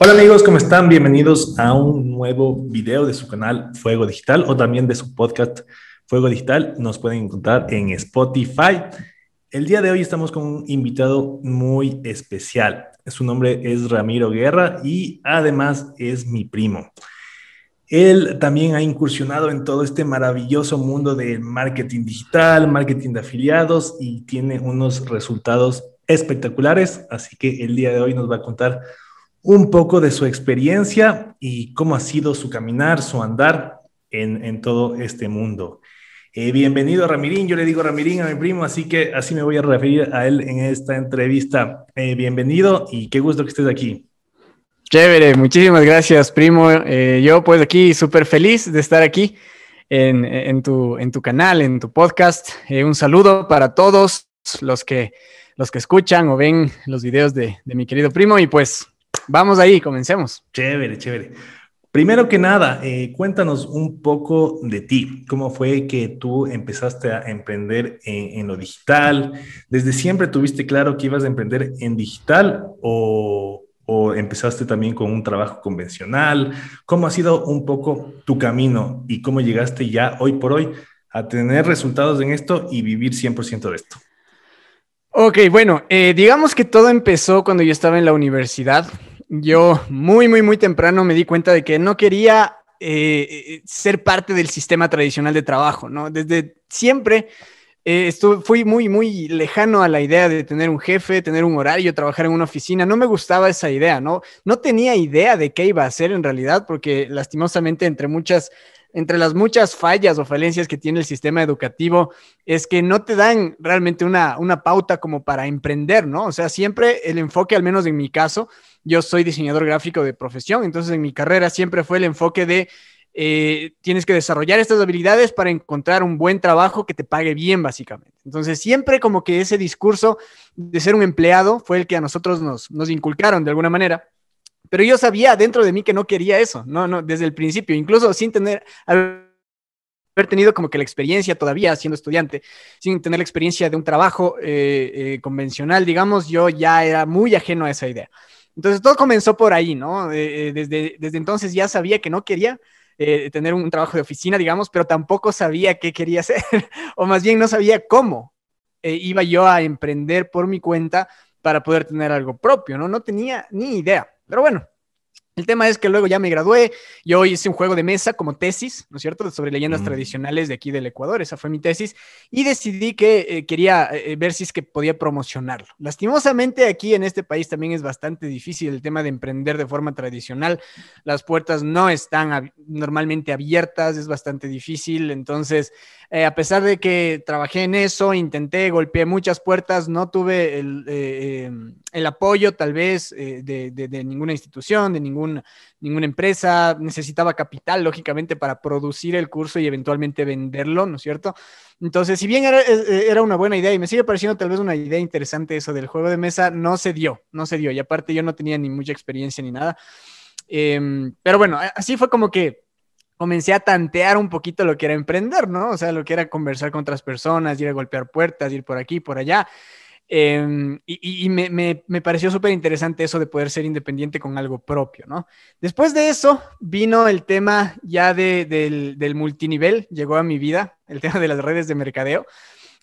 Hola amigos, ¿cómo están? Bienvenidos a un nuevo video de su canal Fuego Digital o también de su podcast Fuego Digital. Nos pueden encontrar en Spotify. El día de hoy estamos con un invitado muy especial. Su nombre es Ramiro Guerra y además es mi primo. Él también ha incursionado en todo este maravilloso mundo del marketing digital, marketing de afiliados y tiene unos resultados espectaculares. Así que el día de hoy nos va a contar un poco de su experiencia y cómo ha sido su caminar, su andar en, todo este mundo. Eh, bienvenido a Ramirín, yo le digo Ramirín a mi primo, así que así me voy a referir a él en esta entrevista. Eh, bienvenido y qué gusto que estés aquí. Chévere, muchísimas gracias, primo. Eh, yo pues aquí súper feliz de estar aquí en, tu, en, tu, canal, en tu podcast. un saludo para todos los que, los que escuchan o ven los videos de, de mi querido primo y pues Vamos ahí, comencemos. Chévere, chévere. Primero que nada, eh, cuéntanos un poco de ti. ¿Cómo fue que tú empezaste a emprender eh, en, lo digital? ¿Desde siempre tuviste claro que ibas a emprender en digital o, empezaste también con un trabajo convencional? ¿Cómo ha sido un poco tu camino y cómo llegaste ya hoy por hoy a tener resultados en esto y vivir 100% de esto? Ok, bueno, eh, digamos que todo empezó cuando yo estaba en la universidad. Yo muy, muy, muy temprano me di cuenta de que no quería eh, eh, ser parte del sistema tradicional de trabajo, ¿no? Desde siempre eh, fui muy, muy lejano a la idea de tener un jefe, tener un horario, trabajar en una oficina. No me gustaba esa idea, ¿no? No tenía idea de qué iba a hacer en realidad, porque lastimosamente entre muchas entre las muchas fallas o falencias que tiene el sistema educativo es que no te dan realmente una, pauta como para emprender, ¿no? O sea, siempre el enfoque, al menos en mi caso, yo soy diseñador gráfico de profesión, entonces en mi carrera siempre fue el enfoque de eh, tienes que desarrollar estas habilidades para encontrar un buen trabajo que te pague bien, básicamente. Entonces, siempre como que ese discurso de ser un empleado fue el que a nosotros nos inculcaron de alguna manera. Pero yo sabía dentro de mí que no quería eso, no, no, desde el principio, incluso sin tener, haber tenido como que la experiencia todavía siendo estudiante, sin tener la experiencia de un trabajo eh, eh, convencional, digamos, yo ya era muy ajeno a esa idea. Entonces todo comenzó por ahí, ¿no? Eh, desde, desde entonces ya sabía que no quería tener un trabajo de oficina, digamos, pero tampoco sabía qué quería hacer, o más bien no sabía cómo iba yo a emprender por mi cuenta para poder tener algo propio, ¿no? No tenía ni idea. Pero bueno, el tema es que luego ya me gradué, yo hice un juego de mesa como tesis, ¿no es cierto?, sobre leyendas mm. tradicionales de aquí del Ecuador, esa fue mi tesis, y decidí que eh, quería eh, ver si es que podía promocionarlo. Lastimosamente aquí en este país también es bastante difícil el tema de emprender de forma tradicional, las puertas no están normalmente abiertas, es bastante difícil, entonces eh, a pesar de que trabajé en eso, intenté, golpeé muchas puertas, no tuve el, eh, em, apoyo tal vez eh, de, ninguna institución, de ningún, ninguna empresa, necesitaba capital, lógicamente, para producir el curso y eventualmente venderlo, ¿no es cierto? Entonces, si bien era, una buena idea y me sigue pareciendo tal vez una idea interesante eso del juego de mesa, no se dio, no se dio. Y aparte yo no tenía ni mucha experiencia ni nada. Em, pero bueno, así fue como que comencé a tantear un poquito lo que era emprender, ¿no? O sea, lo que era conversar con otras personas, ir a golpear puertas, ir por aquí, por allá. Em, y, me, pareció súper interesante eso de poder ser independiente con algo propio, ¿no? Después de eso vino el tema ya del multinivel, llegó a mi vida, el tema de las redes de mercadeo,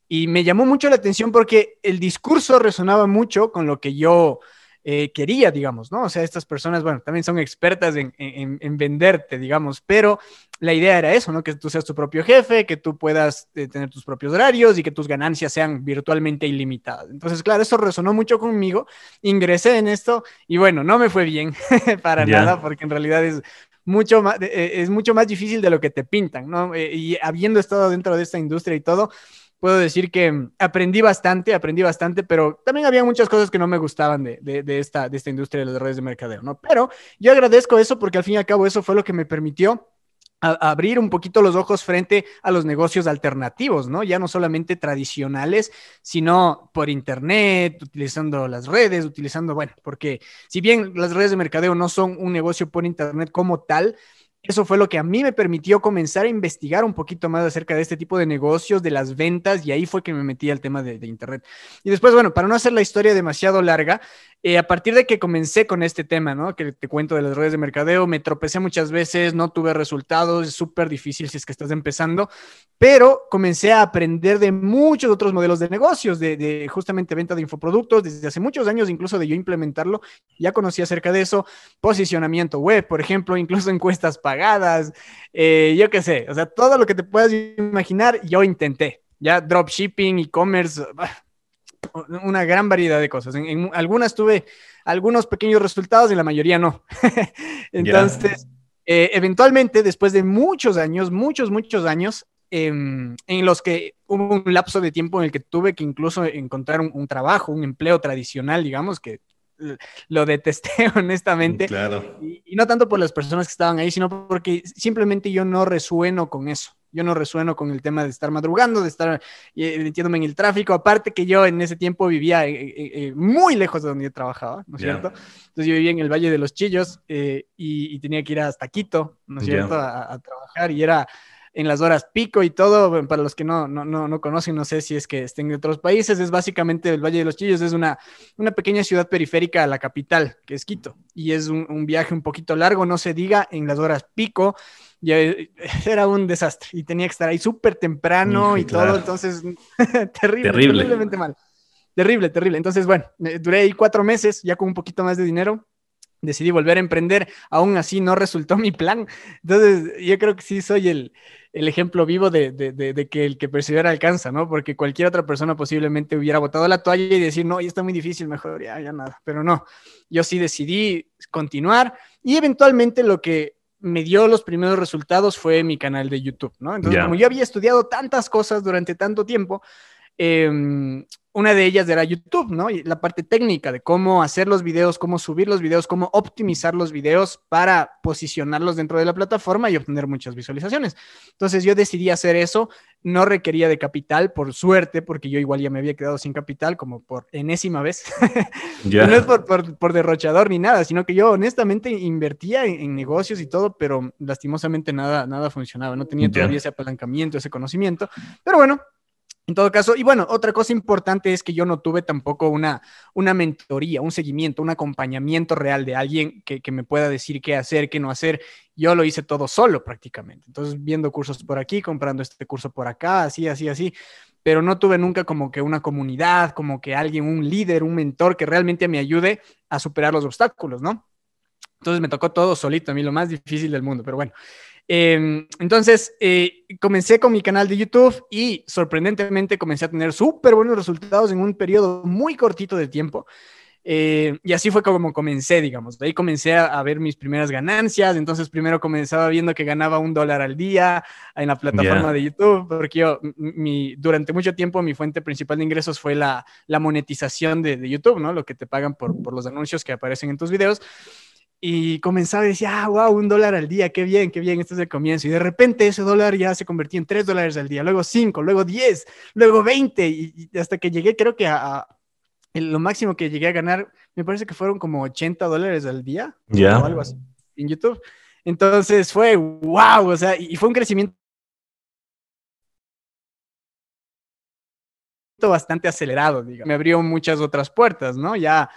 y me llamó mucho la atención porque el discurso resonaba mucho con lo que yo eh, quería, digamos, ¿no? O sea, estas personas, bueno, también son expertas en, en, venderte, digamos, pero la idea era eso, ¿no? Que tú seas tu propio jefe, que tú puedas eh, tener tus propios horarios y que tus ganancias sean virtualmente ilimitadas. Entonces, claro, eso resonó mucho conmigo, ingresé en esto y bueno, no me fue bien para nada, porque en realidad es mucho más, eh, es mucho más difícil de lo que te pintan, ¿no? y habiendo estado dentro de esta industria y todo, puedo decir que aprendí bastante, aprendí bastante, pero también había muchas cosas que no me gustaban de, esta, de esta industria de las redes de mercadeo, ¿no? Pero yo agradezco eso porque al fin y al cabo eso fue lo que me permitió abrir un poquito los ojos frente a los negocios alternativos, ¿no? Ya no solamente tradicionales, sino por internet, utilizando las redes, utilizando, bueno, porque si bien las redes de mercadeo no son un negocio por internet como tal, eso fue lo que a mí me permitió comenzar a investigar un poquito más acerca de este tipo de negocios, de las ventas, y ahí fue que me metí al tema de, Internet. Y después, bueno, para no hacer la historia demasiado larga, eh, a partir de que comencé con este tema, ¿no? Que te cuento de las redes de mercadeo, me tropecé muchas veces, no tuve resultados, es súper difícil si es que estás empezando, pero comencé a aprender de muchos otros modelos de negocios, de, justamente venta de infoproductos, desde hace muchos años incluso de yo implementarlo, ya conocí acerca de eso, posicionamiento web, por ejemplo, incluso encuestas pagadas, eh, yo qué sé, o sea, todo lo que te puedas imaginar, yo intenté. Ya dropshipping, e-commerce, una gran variedad de cosas. En, algunas tuve algunos pequeños resultados y la mayoría no. Entonces, eh, eventualmente, después de muchos años, muchos, muchos años, em, en los que hubo un lapso de tiempo en el que tuve que incluso encontrar un, trabajo, un empleo tradicional, digamos, que lo detesté honestamente. y, no tanto por las personas que estaban ahí, sino porque simplemente yo no resueno con eso yo no resueno con el tema de estar madrugando, de estar eh, metiéndome en el tráfico, aparte que yo en ese tiempo vivía eh, eh, muy lejos de donde yo trabajaba, ¿no es cierto? Entonces yo vivía en el Valle de los Chillos y, tenía que ir hasta Quito, ¿no es cierto?, a trabajar y era en las horas pico y todo, para los que no, no, no, conocen, no sé si es que estén de otros países, es básicamente el Valle de los Chillos, es una, una pequeña ciudad periférica a la capital, que es Quito, y es un, viaje un poquito largo, no se diga, en las horas pico, y eh, era un desastre, y tenía que estar ahí súper temprano y todo, entonces, terrible, terrible, terriblemente mal. Terrible, terrible. Entonces, bueno, eh, duré ahí cuatro meses, ya con un poquito más de dinero, decidí volver a emprender, aún así no resultó mi plan. Entonces, yo creo que sí soy el, el ejemplo vivo de, de, que el que persevera alcanza, ¿no? Porque cualquier otra persona posiblemente hubiera botado la toalla y decir, no, ya está muy difícil, mejor ya, nada. Pero no, yo sí decidí continuar y eventualmente lo que me dio los primeros resultados fue mi canal de YouTube, ¿no? Entonces, como yo había estudiado tantas cosas durante tanto tiempo, Em, una de ellas era YouTube, ¿no? Y la parte técnica de cómo hacer los videos, cómo subir los videos, cómo optimizar los videos para posicionarlos dentro de la plataforma y obtener muchas visualizaciones. Entonces yo decidí hacer eso, no requería de capital, por suerte, porque yo igual ya me había quedado sin capital como por enésima vez. no es por, por, derrochador ni nada, sino que yo honestamente invertía en, negocios y todo, pero lastimosamente nada, nada funcionaba, no tenía todavía ese apalancamiento, ese conocimiento. Pero bueno, en todo caso, y bueno, otra cosa importante es que yo no tuve tampoco una, una mentoría, un seguimiento, un acompañamiento real de alguien que, que, me pueda decir qué hacer, qué no hacer. Yo lo hice todo solo prácticamente. Entonces, viendo cursos por aquí, comprando este curso por acá, así, así, así. Pero no tuve nunca como que una comunidad, como que alguien, un líder, un mentor que realmente me ayude a superar los obstáculos, ¿no? Entonces me tocó todo solito, a mí lo más difícil del mundo, pero bueno. Em, entonces, eh, comencé con mi canal de YouTube y sorprendentemente comencé a tener súper buenos resultados en un periodo muy cortito de tiempo. Eh, y así fue como comencé, digamos. De ahí comencé a, ver mis primeras ganancias. Entonces, primero comenzaba viendo que ganaba un dólar al día en la plataforma de YouTube, porque yo, durante mucho tiempo, mi fuente principal de ingresos fue la, monetización de, YouTube, ¿no? Lo que te pagan por, por los anuncios que aparecen en tus videos y comenzaba y decía, ah, wow, un dólar al día, qué bien, qué bien, este es el comienzo. Y de repente ese dólar ya se convertía en tres dólares al día, luego cinco, luego diez, luego veinte, y, hasta que llegué, creo que a, lo máximo que llegué a ganar, me parece que fueron como 80 dólares al día, Ya. o algo así, en YouTube. Entonces fue wow, o sea, y fue un crecimiento bastante acelerado, digamos. Me abrió muchas otras puertas, ¿no? Ya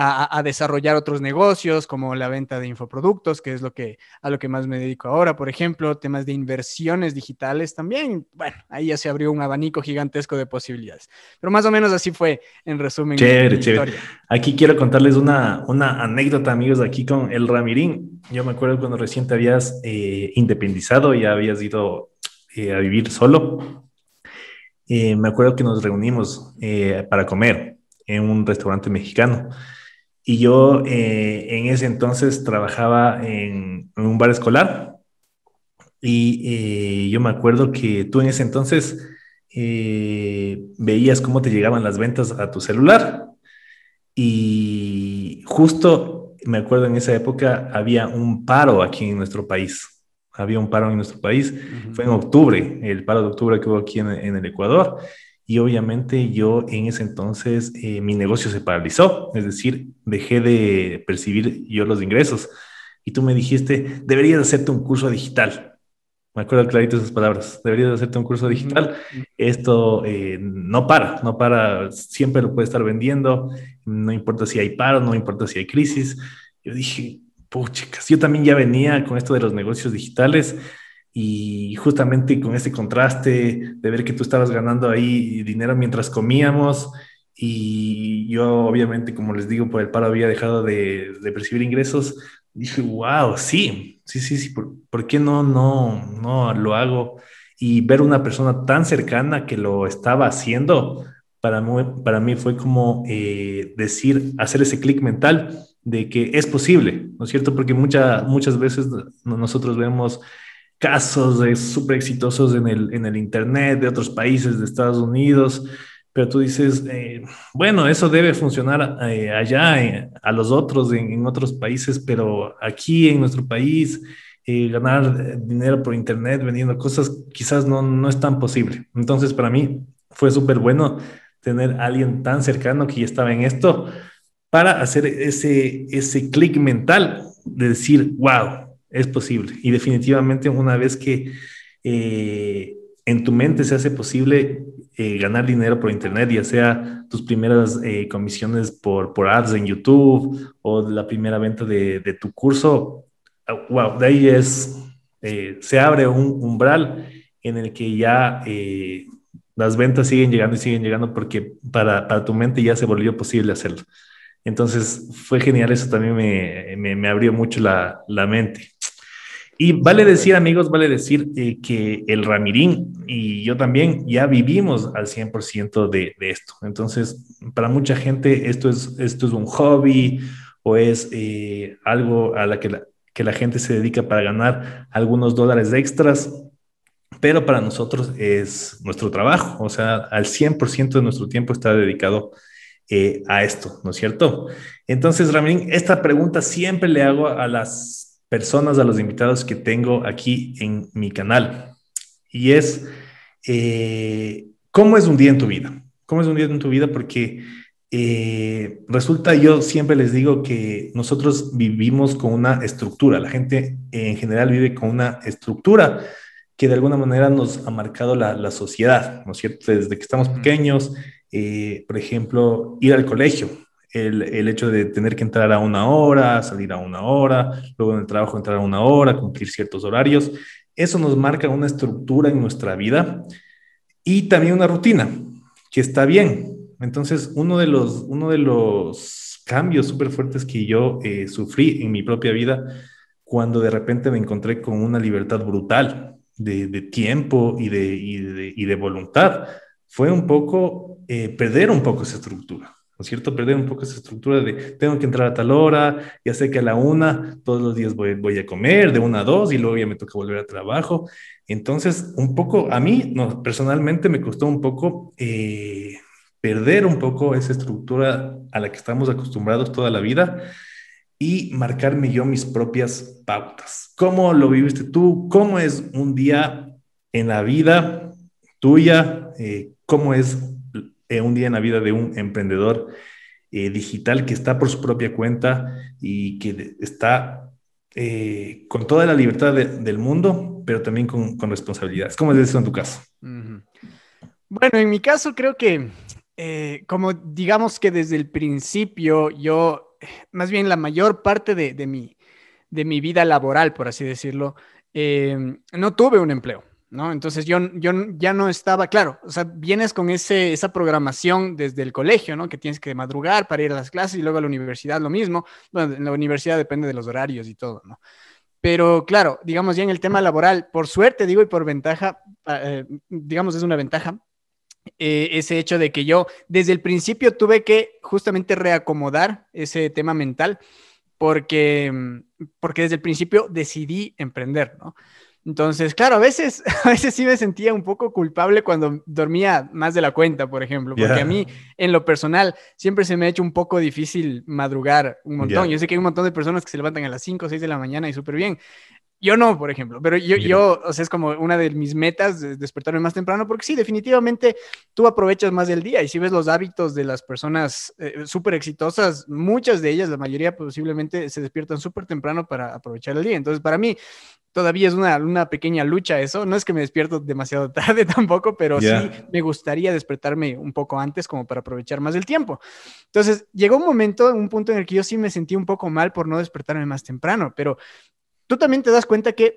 a, desarrollar otros negocios como la venta de infoproductos, que es lo que, a lo que más me dedico ahora, por ejemplo, temas de inversiones digitales también. Bueno, ahí ya se abrió un abanico gigantesco de posibilidades. Pero más o menos así fue, en resumen. Chévere, Aquí quiero contarles una, una anécdota, amigos, aquí con el Ramirín. Yo me acuerdo cuando recién te habías eh, independizado y habías ido eh, a vivir solo. Eh, me acuerdo que nos reunimos para comer en un restaurante mexicano. Y yo eh, en ese entonces trabajaba en, un bar escolar. Y eh, yo me acuerdo que tú en ese entonces eh, veías cómo te llegaban las ventas a tu celular. Y justo me acuerdo en esa época había un paro aquí en nuestro país. Había un paro en nuestro país. Fue en octubre, el paro de octubre que hubo aquí en, en el Ecuador. Y obviamente yo en ese entonces eh, mi negocio se paralizó, es decir, dejé de percibir yo los ingresos. Y tú me dijiste, deberías hacerte un curso digital. Me acuerdo clarito esas palabras. Deberías hacerte un curso digital. Esto eh, no para, no para. Siempre lo puedes estar vendiendo. No importa si hay paro, no importa si hay crisis. Yo dije, puchicas, yo también ya venía con esto de los negocios digitales y justamente con ese contraste de ver que tú estabas ganando ahí dinero mientras comíamos y yo obviamente, como les digo, por el paro había dejado de, de percibir ingresos, dije, wow, sí, sí, sí, sí, ¿por, qué no, no, no lo hago? Y ver una persona tan cercana que lo estaba haciendo, para mí, para mí fue como eh, decir, hacer ese clic mental de que es posible, ¿no es cierto? Porque muchas muchas veces nosotros vemos casos de súper exitosos en el, en el Internet de otros países, de Estados Unidos, pero tú dices, eh, bueno, eso debe funcionar eh, allá, eh, a los otros, en, otros países, pero aquí en nuestro país, ganar dinero por Internet vendiendo cosas quizás no, no es tan posible. Entonces, para mí fue súper bueno tener a alguien tan cercano que ya estaba en esto para hacer ese, ese clic mental de decir, wow, es posible. Y definitivamente una vez que eh, en tu mente se hace posible eh, ganar dinero por Internet, ya sea tus primeras eh, comisiones por, por ads en YouTube o la primera venta de, de tu curso, ah, wow, de ahí es, se abre un umbral en el que ya las ventas siguen llegando y siguen llegando porque para, para tu mente ya se volvió posible hacerlo. Entonces fue genial, eso también me, me, me abrió mucho la, la mente. Y vale decir, amigos, vale decir eh, que el Ramirín y yo también ya vivimos al 100% de, de esto. Entonces, para mucha gente esto es, esto es un hobby o es eh, algo a la que, la que la gente se dedica para ganar algunos dólares extras, pero para nosotros es nuestro trabajo, o sea, al 100% de nuestro tiempo está dedicado eh, a esto, ¿no es cierto? Entonces, Ramirín, esta pregunta siempre le hago a las personas, a los invitados que tengo aquí en mi canal. Y es, eh, ¿cómo es un día en tu vida? ¿Cómo es un día en tu vida? Porque eh, resulta, yo siempre les digo que nosotros vivimos con una estructura, la gente en general vive con una estructura que de alguna manera nos ha marcado la, sociedad, ¿no es cierto? Desde que estamos pequeños, eh, por ejemplo, ir al colegio, el, hecho de tener que entrar a una hora, salir a una hora, luego en el trabajo entrar a una hora, cumplir ciertos horarios, eso nos marca una estructura en nuestra vida y también una rutina, que está bien. Entonces, uno de los, uno de los cambios súper fuertes que yo eh, sufrí en mi propia vida, cuando de repente me encontré con una libertad brutal de, tiempo y de, de, voluntad, fue un poco eh, perder un poco esa estructura. ¿no es cierto? Perder un poco esa estructura de tengo que entrar a tal hora, ya sé que a la una todos los días voy, a comer, de una a dos, y luego ya me toca volver a trabajo. Entonces, un poco, a mí no, personalmente me costó un poco eh, perder un poco esa estructura a la que estamos acostumbrados toda la vida y marcarme yo mis propias pautas. ¿Cómo lo viviste tú? ¿Cómo es un día en la vida tuya? Eh, ¿Cómo es eh, un día en la vida de un emprendedor eh, digital que está por su propia cuenta y que está eh, con toda la libertad del mundo, pero también con, responsabilidades. ¿Cómo es eso en tu caso? Bueno, en mi caso creo que, como digamos que desde el principio, yo, más bien la mayor parte de mi vida laboral, por así decirlo, no tuve un empleo. Entonces yo, yo ya no estaba, claro, o sea, vienes con ese, esa programación desde el colegio, ¿no? Que tienes que madrugar para ir a las clases y luego a la universidad lo mismo. Bueno, en la universidad depende de los horarios y todo, ¿no? Pero claro, digamos ya en el tema laboral, por suerte digo y por ventaja, ah, eh, digamos es una ventaja, eh, ese hecho de que yo desde el principio tuve que justamente reacomodar ese tema mental porque, porque desde el principio decidí emprender, ¿no? Entonces, claro, a veces, a veces sí me sentía un poco culpable cuando dormía más de la cuenta, por ejemplo, porque a mí, en lo personal, siempre se me ha hecho un poco difícil madrugar un montón. Yo sé que hay un montón de personas que se levantan a las 5 o 6 de la mañana y súper bien. Yo no, por ejemplo, pero yo, o sea, es como una de mis metas despertarme más temprano, porque sí, definitivamente tú aprovechas más del día y si ves los hábitos de las personas eh, súper exitosas, muchas de ellas, la mayoría posiblemente se despiertan súper temprano para aprovechar el día. Entonces, para mí, todavía es una, pequeña lucha eso. No es que me despierto demasiado tarde tampoco, pero sí me gustaría despertarme un poco antes como para aprovechar más del tiempo. Entonces, llegó un momento, un punto en el que yo sí me sentí un poco mal por no despertarme más temprano, pero tú también te das cuenta que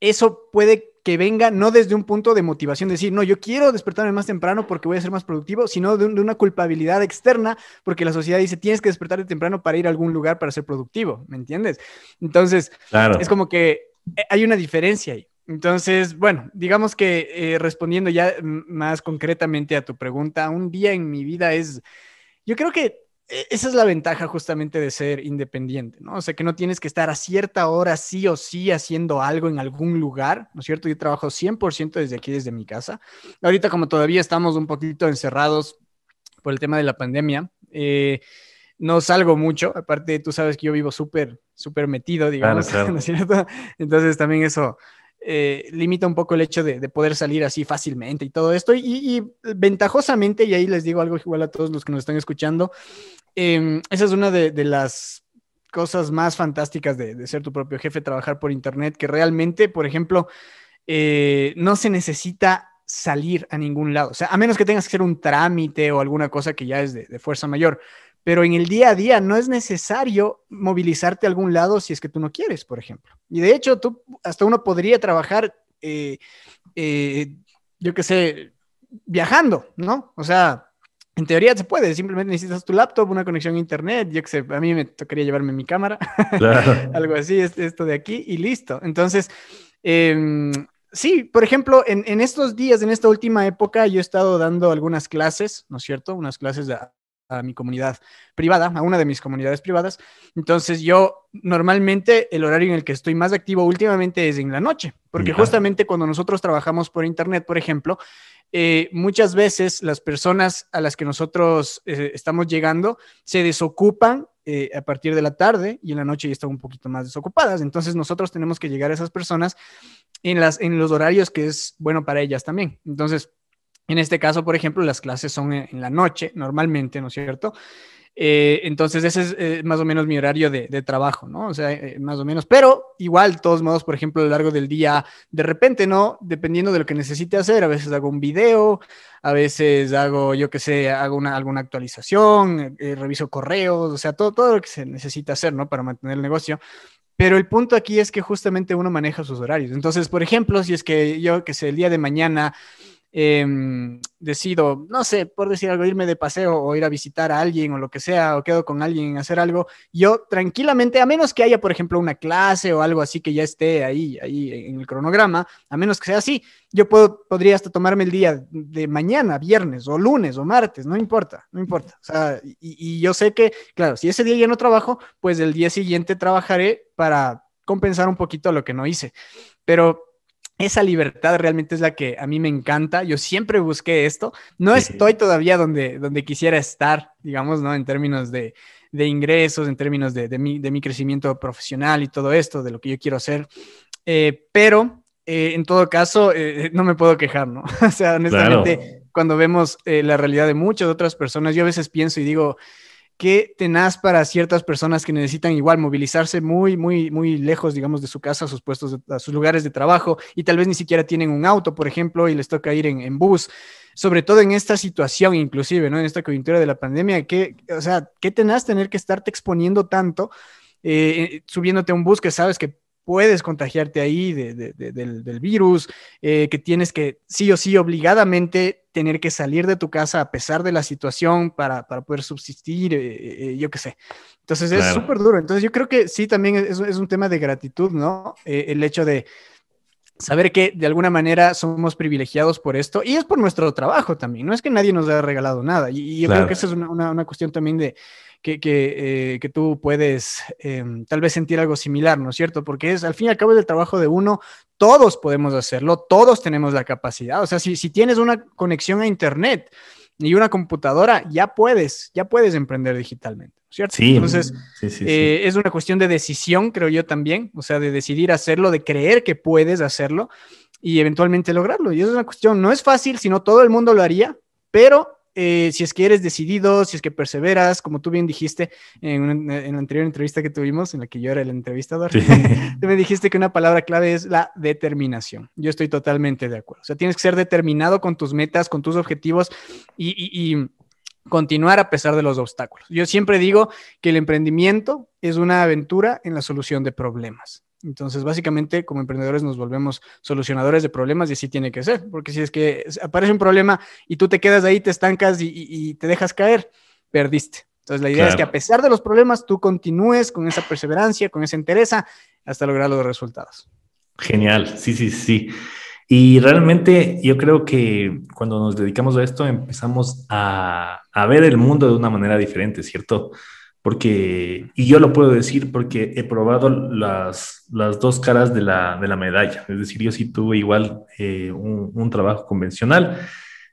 eso puede que venga no desde un punto de motivación, decir, no, yo quiero despertarme más temprano porque voy a ser más productivo, sino de, una culpabilidad externa, porque la sociedad dice, tienes que despertarte temprano para ir a algún lugar para ser productivo, ¿me entiendes? Entonces, claro. es como que eh, hay una diferencia ahí. Entonces, bueno, digamos que eh, respondiendo ya más concretamente a tu pregunta, un día en mi vida es, yo creo que e, esa es la ventaja justamente de ser independiente, ¿no? O sea, que no tienes que estar a cierta hora sí o sí haciendo algo en algún lugar, ¿no es cierto? Yo trabajo 100% desde aquí, desde mi casa. Ahorita como todavía estamos un poquito encerrados por el tema de la pandemia, eh, no salgo mucho, aparte tú sabes que yo vivo súper, súper metido, digamos, claro, claro. ¿no Entonces también eso eh, limita un poco el hecho de, poder salir así fácilmente y todo esto. Y, ventajosamente, y ahí les digo algo igual a todos los que nos están escuchando, em, esa es una de, las cosas más fantásticas de, ser tu propio jefe, trabajar por Internet, que realmente, por ejemplo, eh, no se necesita salir a ningún lado. O sea, a menos que tengas que hacer un trámite o alguna cosa que ya es de fuerza mayor pero en el día a día no es necesario movilizarte a algún lado si es que tú no quieres, por ejemplo. Y de hecho, tú, hasta uno podría trabajar, eh, eh, yo qué sé, viajando, ¿no? O sea, en teoría se puede, simplemente necesitas tu laptop, una conexión a internet, yo qué sé, a mí me tocaría llevarme mi cámara, algo así, este, esto de aquí y listo. Entonces, em, sí, por ejemplo, en, estos días, en esta última época, yo he estado dando algunas clases, ¿no es cierto? Unas clases de a mi comunidad privada, a una de mis comunidades privadas. Entonces yo normalmente el horario en el que estoy más activo últimamente es en la noche, porque justamente cuando nosotros trabajamos por Internet, por ejemplo, eh, muchas veces las personas a las que nosotros eh, estamos llegando se desocupan eh, a partir de la tarde y en la noche ya están un poquito más desocupadas. Entonces nosotros tenemos que llegar a esas personas en, las, en los horarios que es bueno para ellas también. Entonces, en este caso, por ejemplo, las clases son en la noche, normalmente, ¿no es cierto? Eh, entonces, ese es eh, más o menos mi horario de, trabajo, ¿no? O sea, eh, más o menos. Pero igual, de todos modos, por ejemplo, a lo largo del día, de repente, ¿no? Dependiendo de lo que necesite hacer, a veces hago un video, a veces hago, yo qué sé, hago una, alguna actualización, reviso correos, o sea, todo, todo lo que se necesita hacer, ¿no? Para mantener el negocio. Pero el punto aquí es que justamente uno maneja sus horarios. Entonces, por ejemplo, si es que yo, que sé, el día de mañana Em, decido, no sé, por decir algo, irme de paseo o ir a visitar a alguien o lo que sea, o quedo con alguien, hacer algo, yo tranquilamente, a menos que haya, por ejemplo, una clase o algo así que ya esté ahí, ahí en el cronograma, a menos que sea así, yo puedo, podría hasta tomarme el día de mañana, viernes o lunes o martes, no importa, no importa. O sea, y yo sé que, claro, si ese día ya no trabajo, pues el día siguiente trabajaré para compensar un poquito lo que no hice. Pero esa libertad realmente es la que a mí me encanta. Yo siempre busqué esto. No estoy todavía donde, donde quisiera estar, digamos, ¿no? En términos de, ingresos, en términos de, de, mi, crecimiento profesional y todo esto, de lo que yo quiero hacer. Eh, pero, eh, en todo caso, eh, no me puedo quejar, ¿no? o sea, honestamente, cuando vemos la realidad de muchas otras personas, yo a veces pienso y digo, qué tenaz para ciertas personas que necesitan igual movilizarse muy, muy, muy lejos, digamos, de su casa, a sus puestos, a sus lugares de trabajo y tal vez ni siquiera tienen un auto, por ejemplo, y les toca ir en, bus. Sobre todo en esta situación, inclusive, ¿no? En esta coyuntura de la pandemia, o sea, qué tenaz tener que estarte exponiendo tanto, eh, eh, subiéndote a un bus que sabes que puedes contagiarte ahí de, del, virus, eh, que tienes que sí o sí obligadamente tener que salir de tu casa a pesar de la situación para, para poder subsistir, eh, eh, yo qué sé. Entonces es súper duro. Entonces yo creo que sí, también es, es un tema de gratitud, ¿no? el hecho de saber que de alguna manera somos privilegiados por esto y es por nuestro trabajo también, no es que nadie nos haya regalado nada. Y, yo creo que esa es una, una cuestión también de eh, que, tú puedes em, tal vez sentir algo similar, ¿no es cierto? Porque es, al fin y al cabo es el trabajo de uno, todos podemos hacerlo, todos tenemos la capacidad, o sea, si, si tienes una conexión a Internet y una computadora, ya puedes, ya puedes emprender digitalmente. ¿cierto? Entonces, eh, es una cuestión de decisión, creo yo también, o sea, de decidir hacerlo, de creer que puedes hacerlo y eventualmente lograrlo. Y es una cuestión, no es fácil, sino todo el mundo lo haría, pero eh, si es que eres decidido, si es que perseveras, como tú bien dijiste en, en la anterior entrevista que tuvimos, en la que yo era el entrevistador, tú me dijiste que una palabra clave es la determinación. Yo estoy totalmente de acuerdo. O sea, tienes que ser determinado con tus metas, con tus objetivos y, y continuar a pesar de los obstáculos. Yo siempre digo que el emprendimiento es una aventura en la solución de problemas. Entonces, básicamente, como emprendedores nos volvemos solucionadores de problemas y así tiene que ser, porque si es que aparece un problema y tú te quedas ahí, te estancas y, te dejas caer, perdiste. Entonces, la idea es que a pesar de los problemas, tú continúes con esa perseverancia, con esa entereza, hasta lograr los resultados. Genial, sí, sí, sí. Y realmente yo creo que cuando nos dedicamos a esto empezamos a, a, ver el mundo de una manera diferente, ¿cierto? porque, y yo lo puedo decir porque he probado las, las dos caras de la, de la medalla, es decir, yo sí tuve igual eh, un, un, trabajo convencional.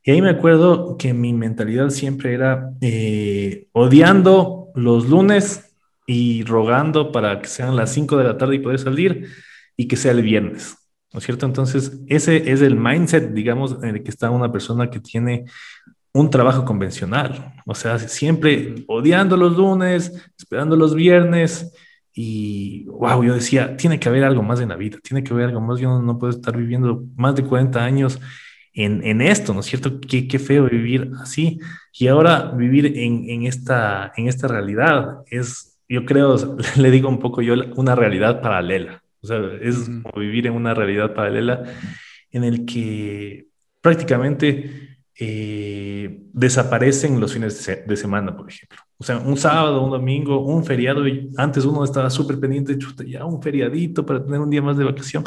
Y ahí me acuerdo que mi mentalidad siempre era eh, odiando los lunes y rogando para que sean las 5 de la tarde y poder salir y que sea el viernes, ¿no es cierto? Entonces, ese es el mindset, digamos, en el que está una persona que tiene un trabajo convencional. O sea, siempre odiando los lunes, esperando los viernes. Y wow, yo decía, tiene que haber algo más en la vida, tiene que haber algo más. Yo no, puedo estar viviendo más de 40 años en, esto, ¿no es cierto? Qué, qué, feo vivir así. Y ahora vivir en, esta, en esta realidad es, yo creo, le digo un poco yo, una realidad paralela. O sea, es como vivir en una realidad paralela en el que prácticamente eh, desaparecen los fines de, semana, por ejemplo. O sea, un sábado, un domingo, un feriado, antes uno estaba súper pendiente, ya un feriadito para tener un día más de vacación.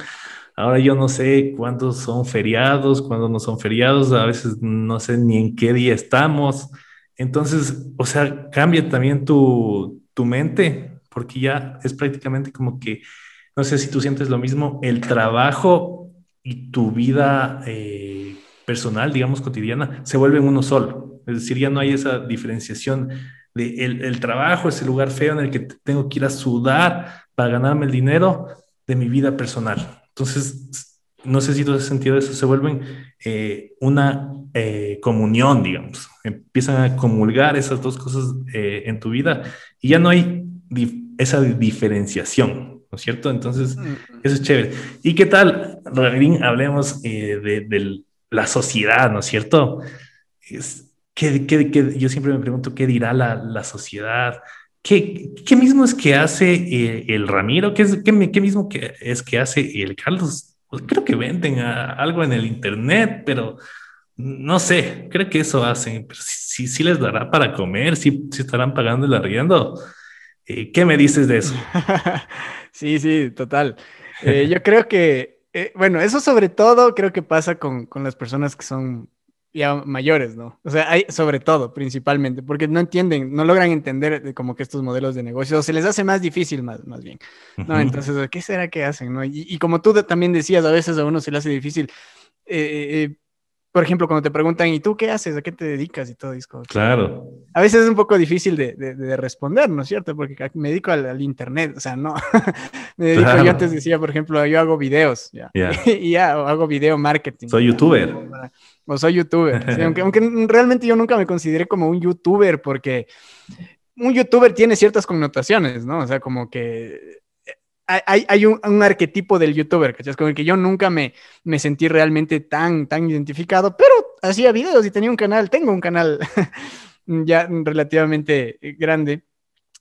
Ahora yo no sé cuántos son feriados, cuándo no son feriados, a veces no sé ni en qué día estamos. Entonces, o sea, cambia también tu, tu mente, porque ya es prácticamente como que, no sé si tú sientes lo mismo, el trabajo y tu vida eh, personal, digamos, cotidiana, se vuelven uno solo. Es decir, ya no hay esa diferenciación de el, trabajo, ese lugar feo en el que tengo que ir a sudar para ganarme el dinero de mi vida personal. Entonces, no sé si tú ese sentido eso se vuelven eh, una eh, comunión, digamos. Empiezan a comulgar esas dos cosas eh, en tu vida y ya no hay esa diferenciación, ¿no es cierto? Entonces, mm. eso es chévere. ¿Y qué tal, Ragrín? Hablemos del la sociedad, ¿no es cierto? Es, que yo siempre me pregunto qué dirá la, sociedad, ¿Qué, ¿qué, mismo es que hace eh, el, Ramiro? ¿Qué, es, qué, mismo que es que hace el Carlos? Pues creo que venden algo en el Internet, pero no sé, creo que eso hacen. Pero si les dará para comer, si si estarán pagando el arriendo. Eh, ¿Qué me dices de eso? sí, sí, total. Eh, yo creo que eh, bueno, eso sobre todo creo que pasa con, con, las personas que son ya mayores, ¿no? O sea, hay, sobre todo, principalmente, porque no entienden, no logran entender eh, como que estos modelos de negocio, o se les hace más difícil más, más bien, ¿no? Entonces, ¿qué será que hacen, no? Y, como tú también decías, a veces a uno se le hace difícil eh, eh por ejemplo, cuando te preguntan, ¿y tú qué haces? ¿A qué te dedicas? Y todo disco. Claro. A veces es un poco difícil de, responder, ¿no es cierto? Porque me dedico al, Internet, o sea, no. me dedico, yo antes decía, por ejemplo, yo hago videos, ya. y ya, o hago video marketing. Soy youtuber. O soy youtuber. aunque realmente yo nunca me consideré como un youtuber porque un youtuber tiene ciertas connotaciones, ¿no? O sea, como que hay, un, arquetipo del youtuber, ¿cachas? Con el que yo nunca me, me sentí realmente tan, tan identificado, pero hacía videos y tenía un canal, tengo un canal ya relativamente grande.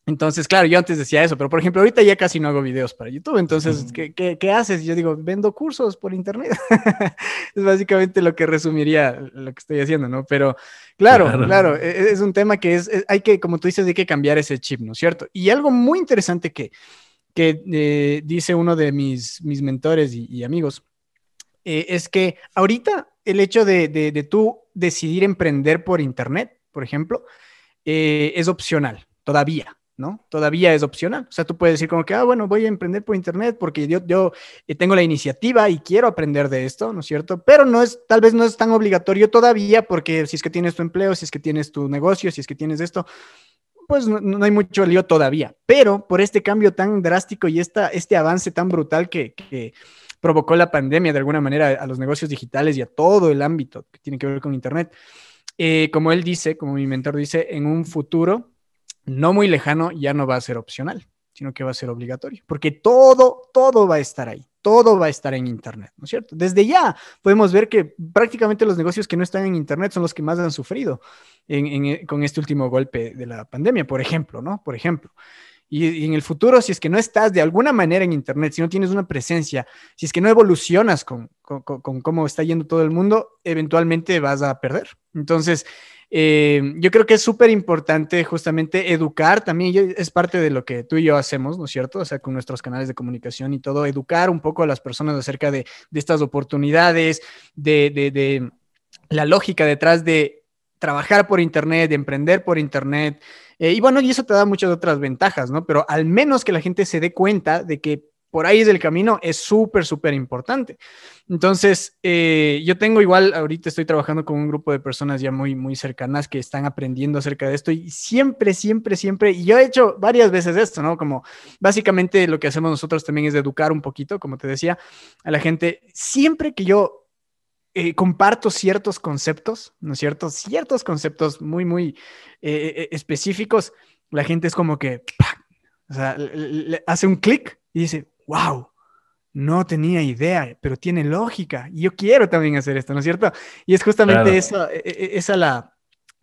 Entonces, claro, yo antes decía eso, pero por ejemplo, ahorita ya casi no hago videos para YouTube, entonces, ¿qué, qué, haces? yo digo, vendo cursos por internet. es básicamente lo que resumiría lo que estoy haciendo, ¿no? Pero claro, claro, e, e, es, un tema que es, es, hay que, como tú dices, hay que cambiar ese chip, ¿no es cierto? Y algo muy interesante que, que eh, dice uno de mis, mis mentores y, amigos, eh, es que ahorita el hecho de, de, tú decidir emprender por Internet, por ejemplo, eh, es opcional todavía. ¿no? Todavía es opcional. O sea, tú puedes decir como que, ah, bueno, voy a emprender por Internet porque yo, yo tengo la iniciativa y quiero aprender de esto, ¿no es cierto? Pero no es, tal vez no es tan obligatorio todavía porque si es que tienes tu empleo, si es que tienes tu negocio, si es que tienes esto, pues no, hay mucho lío todavía. Pero por este cambio tan drástico y este avance tan brutal que, provocó la pandemia de alguna manera a los negocios digitales y a todo el ámbito que tiene que ver con Internet. Eh, como él dice, como mi mentor dice, en un futuro no muy lejano ya no va a ser opcional sino que va a ser obligatorio, porque todo, todo va a estar ahí, todo va a estar en Internet, ¿no es cierto? Desde ya podemos ver que prácticamente los negocios que no están en Internet son los que más han sufrido en, eh, con este último golpe de la pandemia, por ejemplo, ¿no? Por ejemplo. Y, en el futuro, si es que no estás de alguna manera en Internet, si no tienes una presencia, si es que no evolucionas con, con, con cómo está yendo todo el mundo, eventualmente vas a perder. Entonces, eh, yo creo que es súper importante justamente educar también, es parte de lo que tú y yo hacemos, ¿no es cierto? O sea, con nuestros canales de comunicación y todo, educar un poco a las personas acerca de, estas oportunidades, de, la lógica detrás de trabajar por Internet, de emprender por Internet. Eh, y bueno, y eso te da muchas otras ventajas, ¿no? Pero al menos que la gente se dé cuenta de que por ahí es el camino, es súper, súper importante. Entonces, eh, yo tengo igual, ahorita estoy trabajando con un grupo de personas ya muy, muy cercanas que están aprendiendo acerca de esto y siempre, siempre, siempre, y yo he hecho varias veces esto, ¿no? Como básicamente lo que hacemos nosotros también es educar un poquito, como te decía, a la gente, siempre que yo eh, comparto ciertos conceptos, ¿no es cierto? Ciertos conceptos muy, muy eh, específicos, la gente es como que, o sea, hace un clic y dice, wow, no tenía idea, pero tiene lógica yo quiero también hacer esto, ¿no es cierto? Y es justamente eso, e, e, esa la,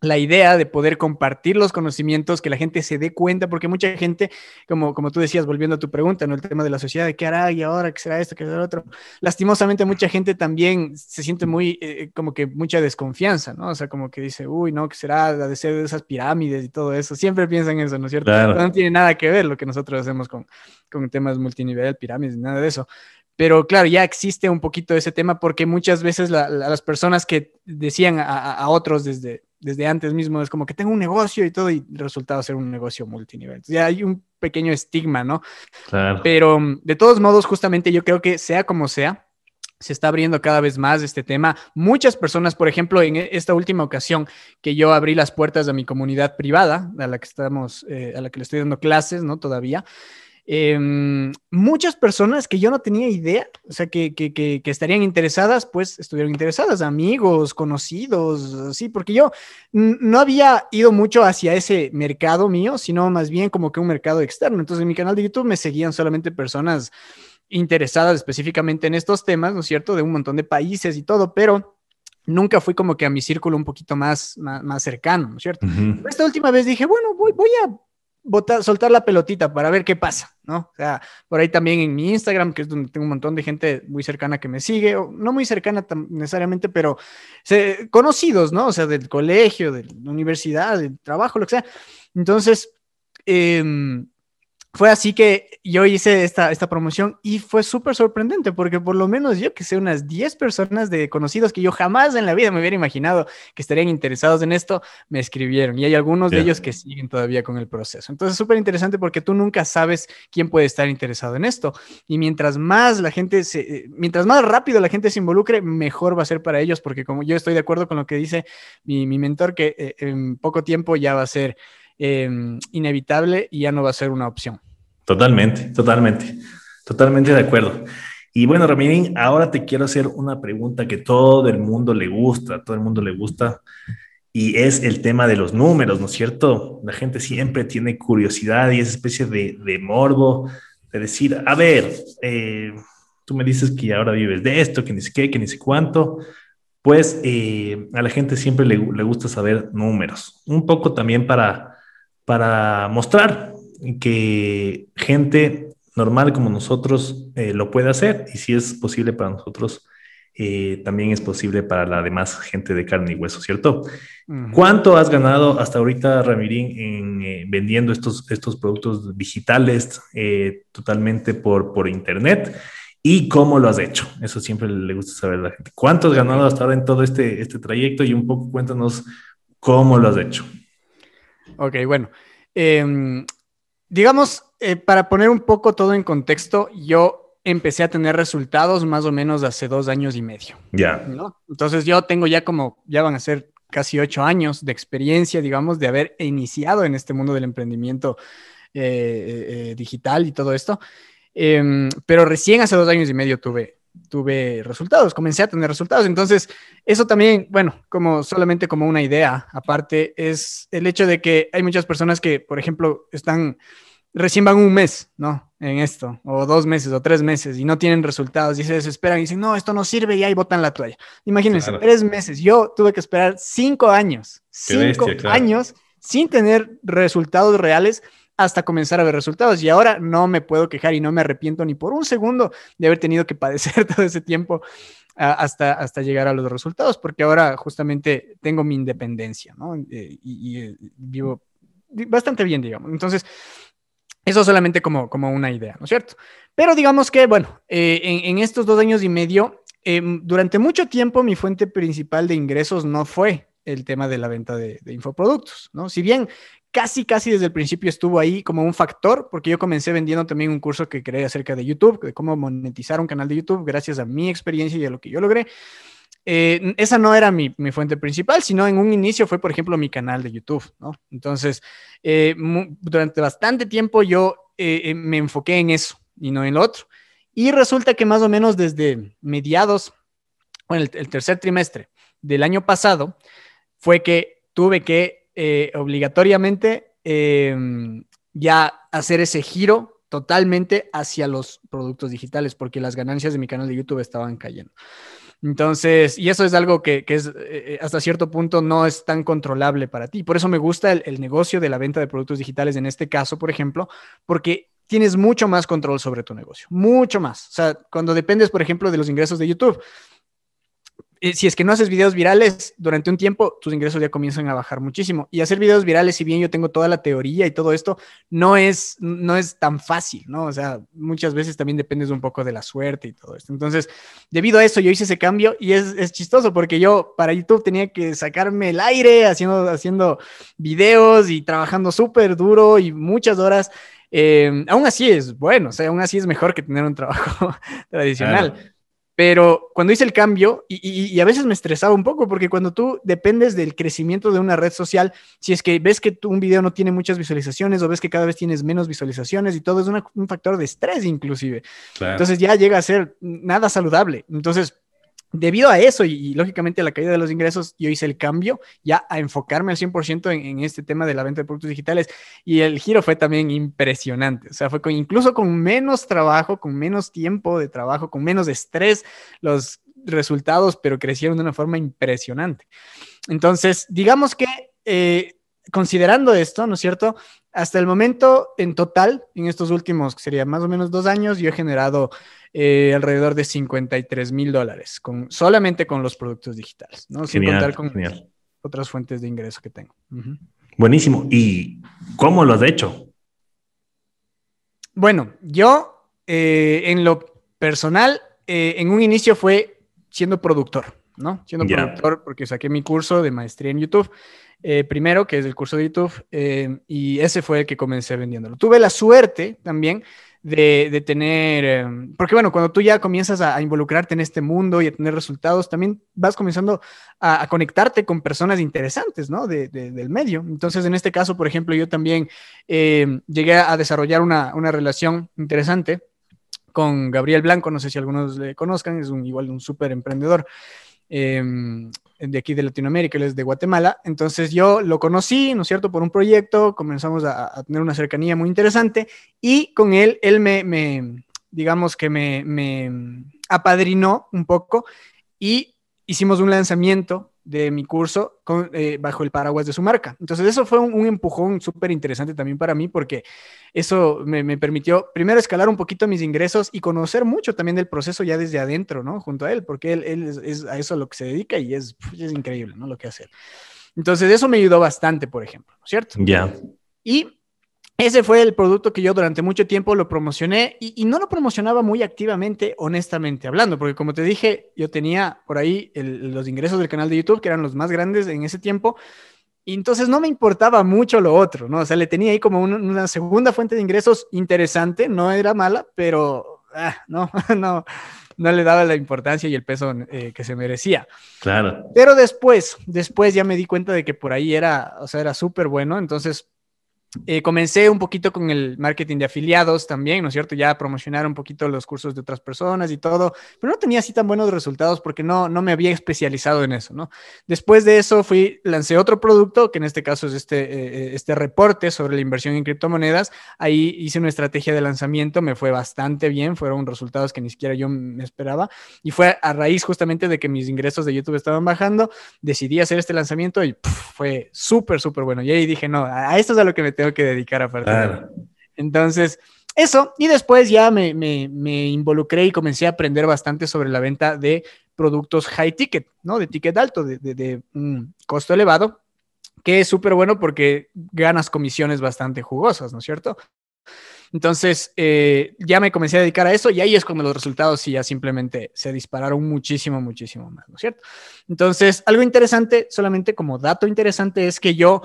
la idea de poder compartir los conocimientos, que la gente se dé cuenta, porque mucha gente, como, como tú decías, volviendo a tu pregunta, ¿no? El tema de la sociedad, de qué hará y ahora, qué será esto, qué será lo otro. Lastimosamente, mucha gente también se siente muy, eh, eh, como que mucha desconfianza, ¿no? O sea, como que dice, uy, no, ¿qué será la de ser de esas pirámides y todo eso? Siempre piensan eso, ¿no es cierto? No tiene nada que ver lo que nosotros hacemos con, con temas multinivel, pirámides, nada de eso. Pero claro, ya existe un poquito ese tema porque muchas veces las personas que decían a, a otros desde desde antes mismo es como que tengo un negocio y todo y resultado ser un negocio multinivel. ya hay un pequeño estigma, ¿no? Claro. Pero mm, de todos modos, justamente yo creo que sea como sea, se está abriendo cada vez más este tema. Muchas personas, por ejemplo, en e, esta última ocasión que yo abrí las puertas de mi comunidad privada, a la que estamos, eh, a la que le estoy dando clases, ¿no? Todavía, Em, muchas personas que yo no tenía idea, o sea, que, estarían interesadas, pues estuvieron interesadas, amigos, conocidos, sí, porque yo no había ido mucho hacia ese mercado mío, sino más bien como que un mercado externo. Entonces, en mi canal de YouTube me seguían solamente personas interesadas específicamente en estos temas, ¿no es cierto?, de un montón de países y todo, pero nunca fui como que a mi círculo un poquito más, más, cercano, ¿no es cierto? Esta última vez dije, bueno, voy, voy a soltar la pelotita para ver qué pasa, ¿no? O sea, por ahí también en mi Instagram, que es donde tengo un montón de gente muy cercana que me sigue, o no muy cercana necesariamente, pero se, conocidos, ¿no? O sea, del colegio, de la universidad, del trabajo, lo que sea. Entonces, eh, fue así que yo hice esta, esta promoción y fue súper sorprendente porque por lo menos yo que sé unas 10 personas de conocidos que yo jamás en la vida me hubiera imaginado que estarían interesados en esto, me escribieron y hay algunos de ellos que siguen todavía con el proceso. Entonces es súper interesante porque tú nunca sabes quién puede estar interesado en esto y mientras más la gente se, eh, mientras más rápido la gente se involucre, mejor va a ser para ellos porque como yo estoy de acuerdo con lo que dice mi, mentor que eh, en poco tiempo ya va a ser Em, inevitable y ya no va a ser una opción. Totalmente, totalmente, totalmente de acuerdo. Y bueno, Ramírez ahora te quiero hacer una pregunta que todo el mundo le gusta, todo el mundo le gusta, y es el tema de los números, ¿no es cierto? La gente siempre tiene curiosidad y esa especie de, de morbo de decir, a ver, eh, tú me dices que ahora vives de esto, que ni sé qué, que ni sé cuánto, pues eh, a la gente siempre le, le gusta saber números, un poco también para para mostrar que gente normal como nosotros eh, lo puede hacer y si es posible para nosotros, eh, también es posible para la demás gente de carne y hueso, ¿cierto? ¿Cuánto has ganado hasta ahorita, Ramirín, en, eh, vendiendo estos, estos productos digitales totalmente por, por Internet? ¿Y cómo lo has hecho? Eso siempre le gusta saber a la gente. ¿Cuánto has ganado hasta ahora en todo este, este trayecto? Y un poco cuéntanos cómo lo has hecho. Ok, bueno. Em, digamos, eh, para poner un poco todo en contexto, yo empecé a tener resultados más o menos hace dos años y medio. Ya. Entonces yo tengo ya como, ya van a ser casi ocho años de experiencia, digamos, de haber iniciado en este mundo del emprendimiento eh, eh, digital y todo esto. Em, pero recién hace dos años y medio tuve tuve resultados, comencé a tener resultados. Entonces, eso también, bueno, como solamente como una idea aparte, es el hecho de que hay muchas personas que, por ejemplo, están recién van un mes, ¿no? En esto, o dos meses, o tres meses, y no tienen resultados, y se desesperan, y dicen, no, esto no sirve, y ahí botan la toalla. Imagínense, tres meses, yo tuve que esperar cinco años, cinco años sin tener resultados reales hasta comenzar a ver resultados. Y ahora no me puedo quejar y no me arrepiento ni por un segundo de haber tenido que padecer todo ese tiempo ah, hasta, hasta llegar a los resultados, porque ahora justamente tengo mi independencia, ¿no? Eh, y, eh, vivo bastante bien, digamos. Entonces, eso solamente como, como una idea, ¿no es cierto? Pero digamos que, bueno, eh, en, estos dos años y medio, em, durante mucho tiempo mi fuente principal de ingresos no fue el tema de la venta de, de, infoproductos, ¿no? Si bien casi, casi desde el principio estuvo ahí como un factor, porque yo comencé vendiendo también un curso que creé acerca de YouTube, de cómo monetizar un canal de YouTube, gracias a mi experiencia y a lo que yo logré. Eh, esa no era mi, fuente principal, sino en un inicio fue, por ejemplo, mi canal de YouTube, ¿no? Entonces, eh, durante bastante tiempo yo eh, me enfoqué en eso y no en lo otro. Y resulta que más o menos desde mediados, bueno, el tercer trimestre del año pasado, fue que tuve que eh, obligatoriamente em, ya hacer ese giro totalmente hacia los productos digitales, porque las ganancias de mi canal de YouTube estaban cayendo. Entonces, y eso es algo que, es, eh, eh, hasta cierto punto no es tan controlable para ti. Por eso me gusta el, el, negocio de la venta de productos digitales en este caso, por ejemplo, porque tienes mucho más control sobre tu negocio, mucho más. O sea, cuando dependes, por ejemplo, de los ingresos de YouTube, eh, si es que no haces videos virales durante un tiempo, tus ingresos ya comienzan a bajar muchísimo. Y hacer videos virales, si bien yo tengo toda la teoría y todo esto, no es, no es tan fácil, ¿no? O sea, muchas veces también dependes un poco de la suerte y todo esto. Entonces, debido a eso, yo hice ese cambio y es, es chistoso porque yo para YouTube tenía que sacarme el aire haciendo, haciendo videos y trabajando súper duro y muchas horas. Eh, aún así es bueno, o sea, aún así es mejor que tener un trabajo tradicional. Pero cuando hice el cambio, y, a veces me estresaba un poco, porque cuando tú dependes del crecimiento de una red social, si es que ves que un video no tiene muchas visualizaciones o ves que cada vez tienes menos visualizaciones y todo es un factor de estrés inclusive. Entonces ya llega a ser nada saludable. Entonces debido a eso y, lógicamente a la caída de los ingresos, yo hice el cambio ya a enfocarme al 100% en, este tema de la venta de productos digitales y el giro fue también impresionante. O sea, fue incluso con menos trabajo, con menos tiempo de trabajo, con menos estrés, los resultados, pero crecieron de una forma impresionante. Entonces, digamos que... Eh, considerando esto, ¿no es cierto? Hasta el momento, en total, en estos últimos, que sería más o menos dos años, yo he generado eh, alrededor de 53 mil dólares con, solamente con los productos digitales, ¿no? Sin contar con otras fuentes de ingreso que tengo. Buenísimo. ¿Y cómo lo has hecho? Bueno, yo eh, en lo personal, eh, en un inicio fue siendo productor. ¿no? Siendo productor, porque saqué mi curso de maestría en YouTube. Eh, primero, que es el curso de YouTube, eh, y ese fue el que comencé vendiéndolo. Tuve la suerte también de, tener, eh, porque bueno, cuando tú ya comienzas a, involucrarte en este mundo y a tener resultados, también vas comenzando a, conectarte con personas interesantes, ¿no? De, del medio. Entonces, en este caso, por ejemplo, yo también llegué a desarrollar una, relación interesante con Gabriel Blanco, no sé si algunos le conozcan, es un, igual un súper emprendedor. Em, de aquí de Latinoamérica, él es de Guatemala. Entonces yo lo conocí, ¿no es cierto?, por un proyecto, comenzamos a, tener una cercanía muy interesante y con él, él me, digamos que me, me apadrinó un poco y hicimos un lanzamiento de mi curso eh, bajo el paraguas de su marca. Entonces eso fue un, empujón súper interesante también para mí porque eso me, permitió primero escalar un poquito mis ingresos y conocer mucho también del proceso ya desde adentro, ¿no? Junto a él, porque él, es, a eso lo que se dedica y es, es increíble, ¿no? Lo que hace él. Entonces eso me ayudó bastante, por ejemplo, ¿cierto? Ya. Y ese fue el producto que yo durante mucho tiempo lo promocioné y, no lo promocionaba muy activamente, honestamente hablando, porque como te dije, yo tenía por ahí los ingresos del canal de YouTube, que eran los más grandes en ese tiempo, y entonces no me importaba mucho lo otro, ¿no? O sea, le tenía ahí como una segunda fuente de ingresos interesante, no era mala, pero ah, no, no, no le daba la importancia y el peso eh, que se merecía. Claro. Pero después, después ya me di cuenta de que por ahí era, o sea, era súper bueno, entonces eh, comencé un poquito con el marketing de afiliados también, ¿no es cierto? Ya promocionar un poquito los cursos de otras personas y todo, pero no tenía así tan buenos resultados porque no, no me había especializado en eso, ¿no? Después de eso fui, lancé otro producto, que en este caso es este, eh, eh, este reporte sobre la inversión en criptomonedas. Ahí hice una estrategia de lanzamiento, me fue bastante bien, fueron resultados que ni siquiera yo me esperaba y fue a raíz justamente de que mis ingresos de YouTube estaban bajando, decidí hacer este lanzamiento y fue súper, súper bueno. Y ahí dije, no, a esto es a lo que me que dedicar a partir Entonces, eso, y después ya me, me, involucré y comencé a aprender bastante sobre la venta de productos high ticket, ¿no? De ticket alto, de, de, un costo elevado, que es súper bueno porque ganas comisiones bastante jugosas, ¿no es cierto? Entonces, eh, ya me comencé a dedicar a eso y ahí es cuando los resultados sí ya simplemente se dispararon muchísimo, muchísimo más, ¿no es cierto? Entonces, algo interesante, solamente como dato interesante, es que yo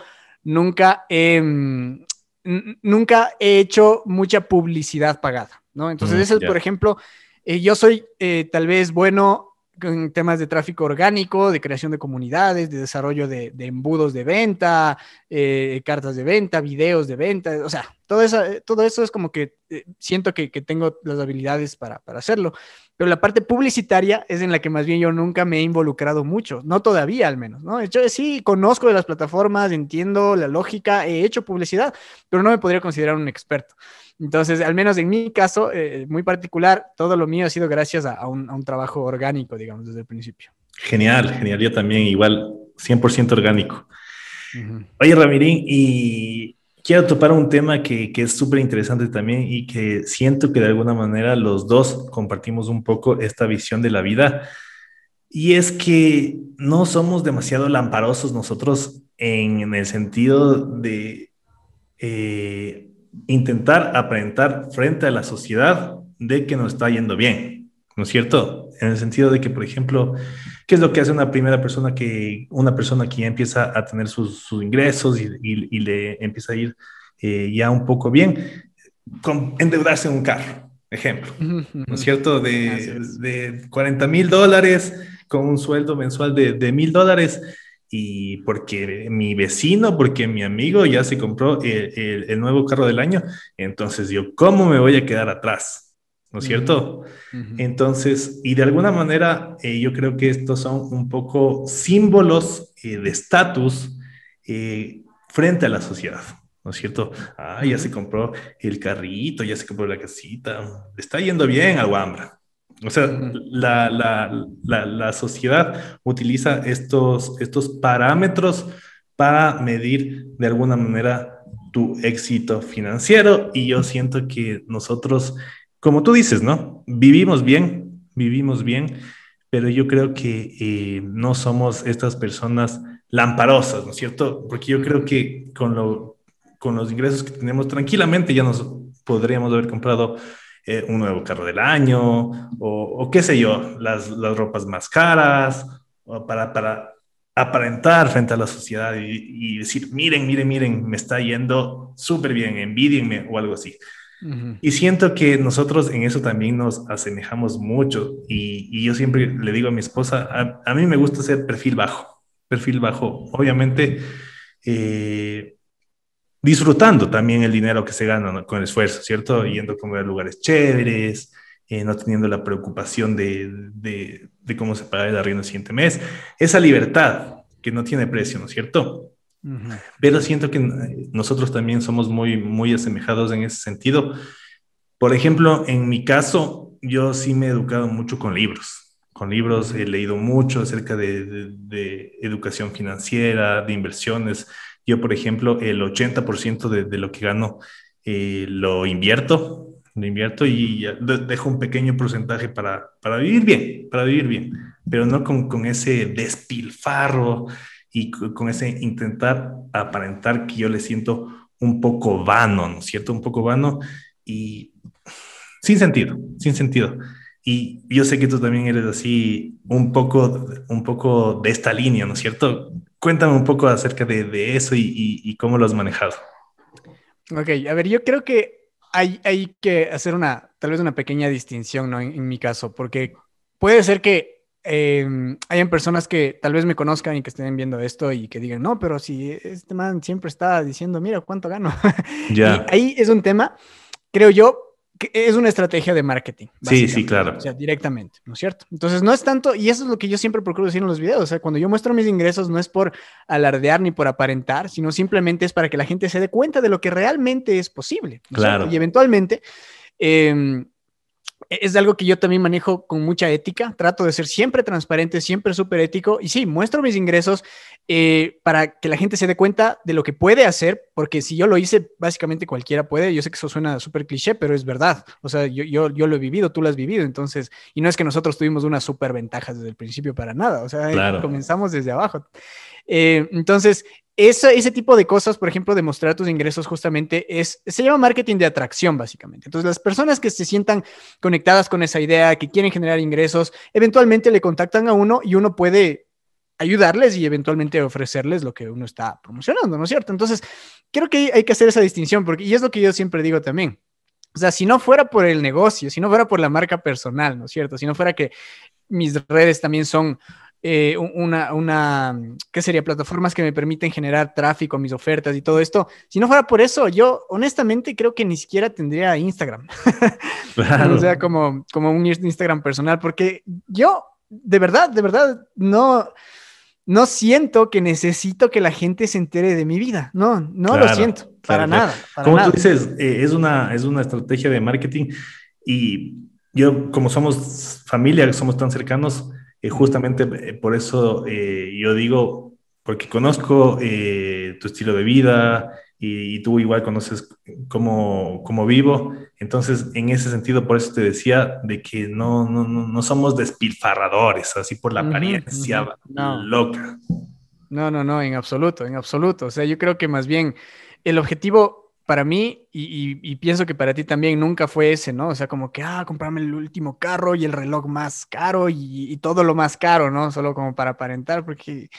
nunca he, mm, nunca he hecho mucha publicidad pagada, ¿no? Entonces, mm, por ejemplo, eh, yo soy eh, tal vez bueno en temas de tráfico orgánico, de creación de comunidades, de desarrollo de, embudos de venta, eh, cartas de venta, videos de venta, o sea, todo, eh, todo eso es como que eh, siento que, que, tengo las habilidades para, para hacerlo. Pero la parte publicitaria es en la que más bien yo nunca me he involucrado mucho, no todavía al menos, ¿no? Yo sí conozco de las plataformas, entiendo la lógica, he hecho publicidad, pero no me podría considerar un experto. Entonces, al menos en mi caso, eh, muy particular, todo lo mío ha sido gracias a, un, a, un, trabajo orgánico, digamos, desde el principio. Genial, genial. Yo también, igual, 100% orgánico. Oye, Ramirín, y quiero topar un tema que, es súper interesante también y que siento que de alguna manera los dos compartimos un poco esta visión de la vida. Y es que no somos demasiado lamparosos nosotros en, el sentido de eh, intentar aparentar frente a la sociedad de que nos está yendo bien, ¿no es cierto? En el sentido de que, por ejemplo, ¿Qué es lo que hace una primera persona que, una persona que ya empieza a tener sus, ingresos y, le empieza a ir eh, ya un poco bien? Con, endeudarse un carro, ejemplo, ¿no es cierto? De, de 40 mil dólares con un sueldo mensual de mil dólares y porque mi vecino, porque mi amigo ya se compró el, nuevo carro del año, entonces yo, ¿cómo me voy a quedar atrás? ¿no es cierto? Entonces, y de alguna manera eh, yo creo que estos son un poco símbolos eh, de estatus eh, frente a la sociedad, ¿no es cierto? Ah, ya se compró el carrito, ya se compró la casita, está yendo bien a Guambra. O sea, la, sociedad utiliza estos, estos parámetros para medir de alguna manera tu éxito financiero y yo siento que nosotros como tú dices, ¿no? Vivimos bien, vivimos bien, pero yo creo que eh, no somos estas personas lamparosas, ¿no es cierto? Porque yo creo que con, los ingresos que tenemos tranquilamente ya nos podríamos haber comprado eh, un nuevo carro del año o, qué sé yo, las, ropas más caras para, aparentar frente a la sociedad y, decir, miren, miren, miren, me está yendo súper bien, envidienme o algo así. Y siento que nosotros en eso también nos asemejamos mucho y, y yo siempre le digo a mi esposa, a, mí me gusta ser perfil bajo, perfil bajo, obviamente eh, disfrutando también el dinero que se gana con el esfuerzo, ¿cierto? Yendo a comer lugares chéveres, eh, no teniendo la preocupación de, de, de cómo se paga el arriendo el siguiente mes, esa libertad que no tiene precio, ¿no es cierto? Pero siento que eh, nosotros también somos muy, muy asemejados en ese sentido. Por ejemplo, en mi caso, yo sí me he educado mucho con libros. Con libros he leído mucho acerca de, educación financiera, de inversiones. Yo, por ejemplo, el 80% de, de, lo que gano eh, lo invierto, lo invierto y dejo un pequeño porcentaje para, para vivir bien, para vivir bien, pero no con, con ese despilfarro y con ese intentar aparentar que yo le siento un poco vano, ¿no es cierto? Un poco vano y sin sentido, sin sentido. Y yo sé que tú también eres así un poco, un poco de esta línea, ¿no es cierto? Cuéntame un poco acerca de, de eso y, y, cómo lo has manejado. Ok, a ver, yo creo que hay, hay que hacer una, tal vez una pequeña distinción, ¿no? en mi caso, porque puede ser que eh, hayan personas que tal vez me conozcan y que estén viendo esto y que digan, no, pero si este man siempre está diciendo, mira cuánto gano. ya ahí es un tema, creo yo, que es una estrategia de marketing. Sí, sí, claro. O sea, directamente, ¿no es cierto? Entonces, no es tanto, y eso es lo que yo siempre procuro decir en los videos, o sea, cuando yo muestro mis ingresos no es por alardear ni por aparentar, sino simplemente es para que la gente se dé cuenta de lo que realmente es posible. claro. Y eventualmente... Eh, e-, es algo que yo también manejo con mucha ética. Trato de ser siempre transparente, siempre súper ético. Y sí, muestro mis ingresos eh, para que la gente se dé cuenta de lo que puede hacer, porque si yo lo hice, básicamente cualquiera puede. Yo sé que eso suena súper cliché, pero es verdad. O sea, yo, yo, lo he vivido, tú lo has vivido. Entonces, y no es que nosotros tuvimos unas súper ventajas desde el principio para nada. O sea, comenzamos desde abajo. Eh, entonces, ese, ese tipo de cosas, por ejemplo, demostrar tus ingresos justamente es, se llama marketing de atracción, básicamente. Entonces, las personas que se sientan conectadas con esa idea, que quieren generar ingresos, eventualmente le contactan a uno y uno puede ayudarles y eventualmente ofrecerles lo que uno está promocionando, ¿no es cierto? Entonces, creo que hay que hacer esa distinción, porque, y es lo que yo siempre digo también. O sea, si no fuera por el negocio, si no fuera por la marca personal, ¿no es cierto? Si no fuera que mis redes también son eh, una, una, ¿qué sería? Plataformas que me permiten generar tráfico mis ofertas y todo esto. Si no fuera por eso, yo honestamente creo que ni siquiera tendría Instagram. o sea, como, como un Instagram personal, porque yo, de verdad, de verdad, no no siento que necesito que la gente se entere de mi vida. No, no lo siento, para nada. como tú dices, eh, es, una, es una estrategia de marketing y yo, como somos familia, somos tan cercanos, eh, justamente eh, por eso eh, yo digo, porque conozco tu estilo de vida y, tú igual conoces cómo, cómo, vivo. Entonces, en ese sentido, por eso te decía de que no, no, no somos despilfarradores, así por la apariencia loca. No, no, no, en absoluto, en absoluto. O sea, yo creo que más bien el objetivo para mí, y, pienso que para ti también, nunca fue ese, ¿no? O sea, como que, ah, comprarme el último carro y el reloj más caro y, todo lo más caro, ¿no? Solo como para aparentar, porque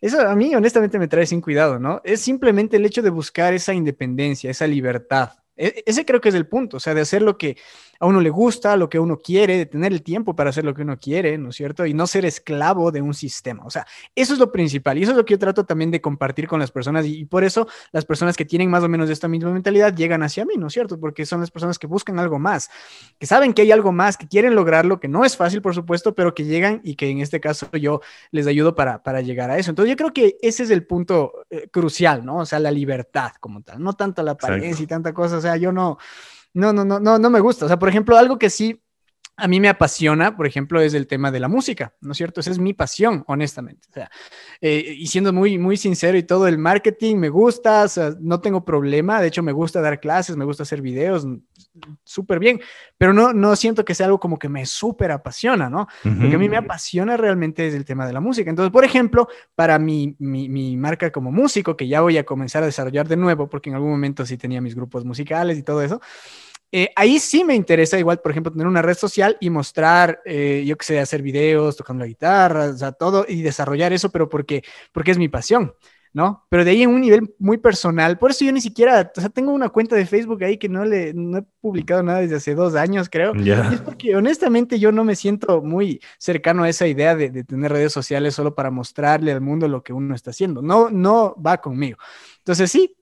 eso a mí honestamente me trae sin cuidado, ¿no? Es simplemente el hecho de buscar esa independencia, esa libertad. E, ese creo que es el punto, o sea, de hacer lo que a uno le gusta, lo que uno quiere, de tener el tiempo para hacer lo que uno quiere, ¿no es cierto? Y no ser esclavo de un sistema. O sea, eso es lo principal y eso es lo que yo trato también de compartir con las personas y, por eso las personas que tienen más o menos esta misma mentalidad llegan hacia mí, ¿no es cierto? Porque son las personas que buscan algo más, que saben que hay algo más, que quieren lograrlo, que no es fácil, por supuesto, pero que llegan y que en este caso yo les ayudo para, para llegar a eso. Entonces yo creo que ese es el punto eh, crucial, ¿no? O sea, la libertad como tal, no tanto la apariencia y tanta cosa, o sea, yo no no, no, no, no, me gusta. O sea, por ejemplo, algo que sí a mí me apasiona, por ejemplo, es el tema de la música, ¿no es cierto? Esa es mi pasión, honestamente. O sea, eh, y siendo muy, muy sincero y todo, el marketing me gusta, no tengo problema, de hecho me gusta dar clases, me gusta hacer videos, mm, súper bien, pero no, no siento que sea algo como que me súper apasiona, ¿no? Lo que a mí me apasiona realmente es el tema de la música. Entonces, por ejemplo, para mi, mi, mi, marca como músico, que ya voy a comenzar a desarrollar de nuevo, porque en algún momento sí tenía mis grupos musicales y todo eso, eh, ahí sí me interesa igual, por ejemplo, tener una red social y mostrar, eh, yo qué sé, hacer videos, tocando la guitarra, o sea, todo y desarrollar eso, pero porque, porque es mi pasión, ¿no? Pero de ahí en un nivel muy personal, por eso yo ni siquiera, o sea, tengo una cuenta de Facebook ahí que no, le, no he publicado nada desde hace dos años, creo. es porque honestamente yo no me siento muy cercano a esa idea de, de tener redes sociales solo para mostrarle al mundo lo que uno está haciendo. No, no va conmigo. Entonces sí,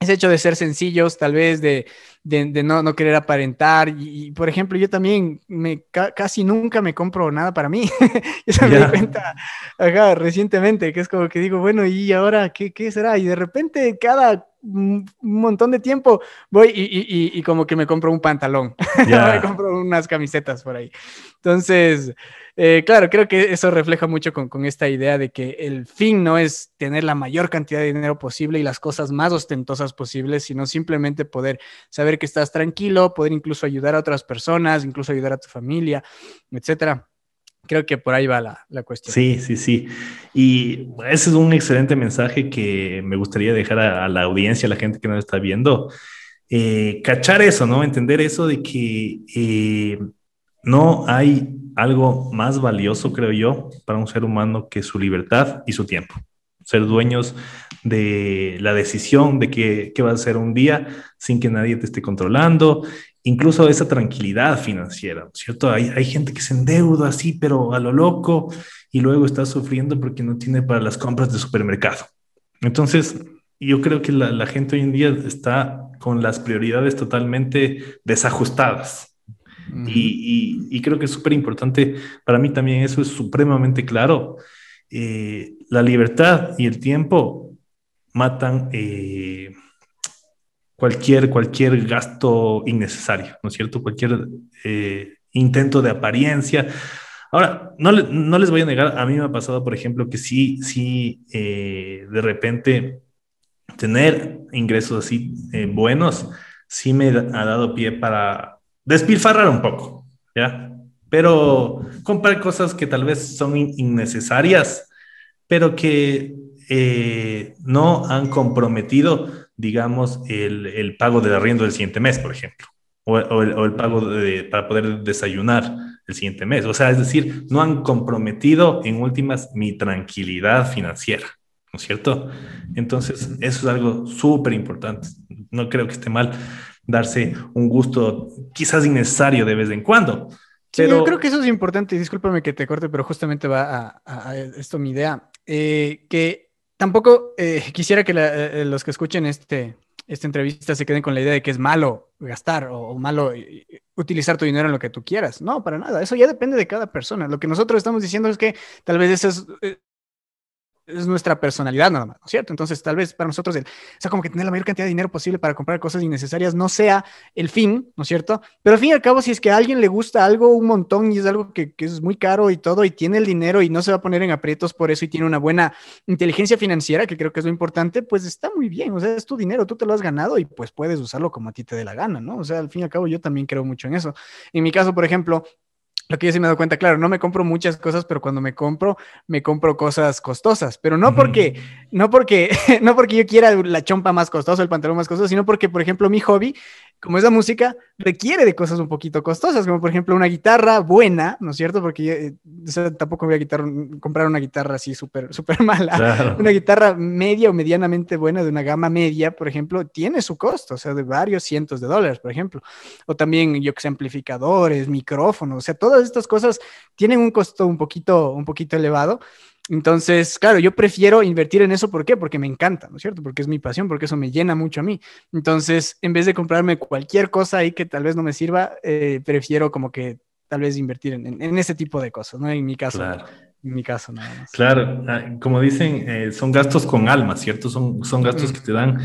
ese hecho de ser sencillos, tal vez de, de, no, no, querer aparentar. Y, por ejemplo, yo también me, casi nunca me compro nada para mí. Eso me cuenta acá recientemente, que es como que digo, bueno, ¿y ahora qué, qué será? Y de repente cada un montón de tiempo voy y, y, como que me compro un pantalón, me compro unas camisetas por ahí. Entonces, eh, claro, creo que eso refleja mucho con, esta idea de que el fin no es tener la mayor cantidad de dinero posible y las cosas más ostentosas posibles, sino simplemente poder saber que estás tranquilo, poder incluso ayudar a otras personas, incluso ayudar a tu familia, etcétera. Creo que por ahí va la, la cuestión. Sí, sí, sí. Y ese es un excelente mensaje que me gustaría dejar a, la audiencia, a la gente que nos está viendo. Eh, cachar eso, ¿no? Entender eso de que eh, no hay algo más valioso, creo yo, para un ser humano que su libertad y su tiempo. Ser dueños de la decisión de qué, qué va a ser un día sin que nadie te esté controlando, incluso esa tranquilidad financiera, ¿cierto? Hay, gente que se endeuda así, pero a lo loco, y luego está sufriendo porque no tiene para las compras de supermercado. Entonces, yo creo que la gente hoy en día está con las prioridades totalmente desajustadas y, creo que es súper importante, para mí también eso es supremamente claro. Eh, la libertad y el tiempo matan eh, cualquier, cualquier gasto innecesario, ¿no es cierto? Cualquier eh, intento de apariencia. Ahora, no, no, les voy a negar, a mí me ha pasado, por ejemplo, que sí, sí, de repente tener ingresos así buenos, sí me ha dado pie para despilfarrar un poco, ¿ya? Pero comprar cosas que tal vez son innecesarias, pero que eh, no han comprometido, digamos, el, pago del arriendo del siguiente mes, por ejemplo, o, el, pago para poder desayunar el siguiente mes. O sea, es decir, no han comprometido en últimas mi tranquilidad financiera. ¿no es cierto? Entonces, eso es algo súper importante. No creo que esté mal darse un gusto quizás innecesario de vez en cuando. yo creo que eso es importante, discúlpame que te corte, pero justamente va a, esto mi idea, eh, que tampoco eh, quisiera que eh, los que escuchen este, esta entrevista se queden con la idea de que es malo gastar o, o, malo utilizar tu dinero en lo que tú quieras. No, para nada, eso ya depende de cada persona. Lo que nosotros estamos diciendo es que tal vez eso es es nuestra personalidad nada más, ¿no es cierto? Entonces, tal vez para nosotros, el, o sea, como que tener la mayor cantidad de dinero posible para comprar cosas innecesarias no sea el fin, ¿no es cierto? Pero al fin y al cabo, si es que a alguien le gusta algo un montón y es algo que, que es muy caro y todo, y tiene el dinero y no se va a poner en aprietos por eso y tiene una buena inteligencia financiera, que creo que es lo importante, pues está muy bien, o sea, es tu dinero, tú te lo has ganado y pues puedes usarlo como a ti te dé la gana, ¿no? O sea, al fin y al cabo, yo también creo mucho en eso. En mi caso, por ejemplo, lo que yo sí me he dado cuenta, claro, no me compro muchas cosas, pero cuando me compro, me compro cosas costosas, pero no porque, no porque, no porque yo quiera la chompa más costosa, el pantalón más costoso, sino porque, por ejemplo, mi hobby como esa música requiere de cosas un poquito costosas, como por ejemplo una guitarra buena, ¿no es cierto? Porque eh, tampoco voy a comprar una guitarra así súper super mala. Una guitarra media o medianamente buena de una gama media, por ejemplo, tiene su costo, o sea, de varios cientos de dólares, por ejemplo. O también, yo amplificadores, micrófonos, o sea, todas estas cosas tienen un costo un poquito, un poquito elevado. Entonces, claro, yo prefiero invertir en eso. ¿Por qué? Porque me encanta, ¿no es cierto? Porque es mi pasión, porque eso me llena mucho a mí. Entonces, en vez de comprarme cualquier cosa ahí que tal vez no me sirva, eh, prefiero como que tal vez invertir en, ese tipo de cosas, ¿no? En mi caso. En mi caso, nada Claro, ah, como dicen, eh, son gastos con alma, ¿cierto? Son, son gastos mm. que te dan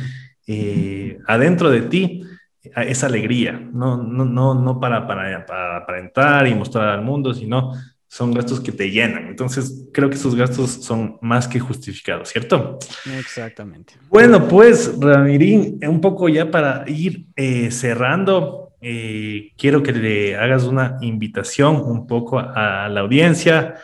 eh, adentro de ti esa alegría, no, no, no, para, para, para aparentar y mostrar al mundo, sino son gastos que te llenan. Entonces, creo que esos gastos son más que justificados, ¿cierto? Exactamente. Bueno, pues, Ramirín, un poco ya para ir eh, cerrando, eh, quiero que le hagas una invitación un poco a, la audiencia.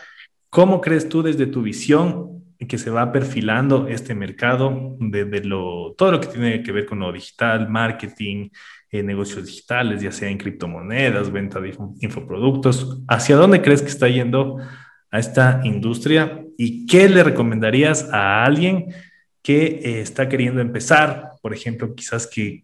¿Cómo crees tú desde tu visión que se va perfilando este mercado desde lo, todo lo que tiene que ver con lo digital, marketing, negocios digitales, ya sea en criptomonedas, venta de infoproductos. ¿Hacia dónde crees que está yendo a esta industria y qué le recomendarías a alguien que eh, está queriendo empezar? Por ejemplo, quizás que,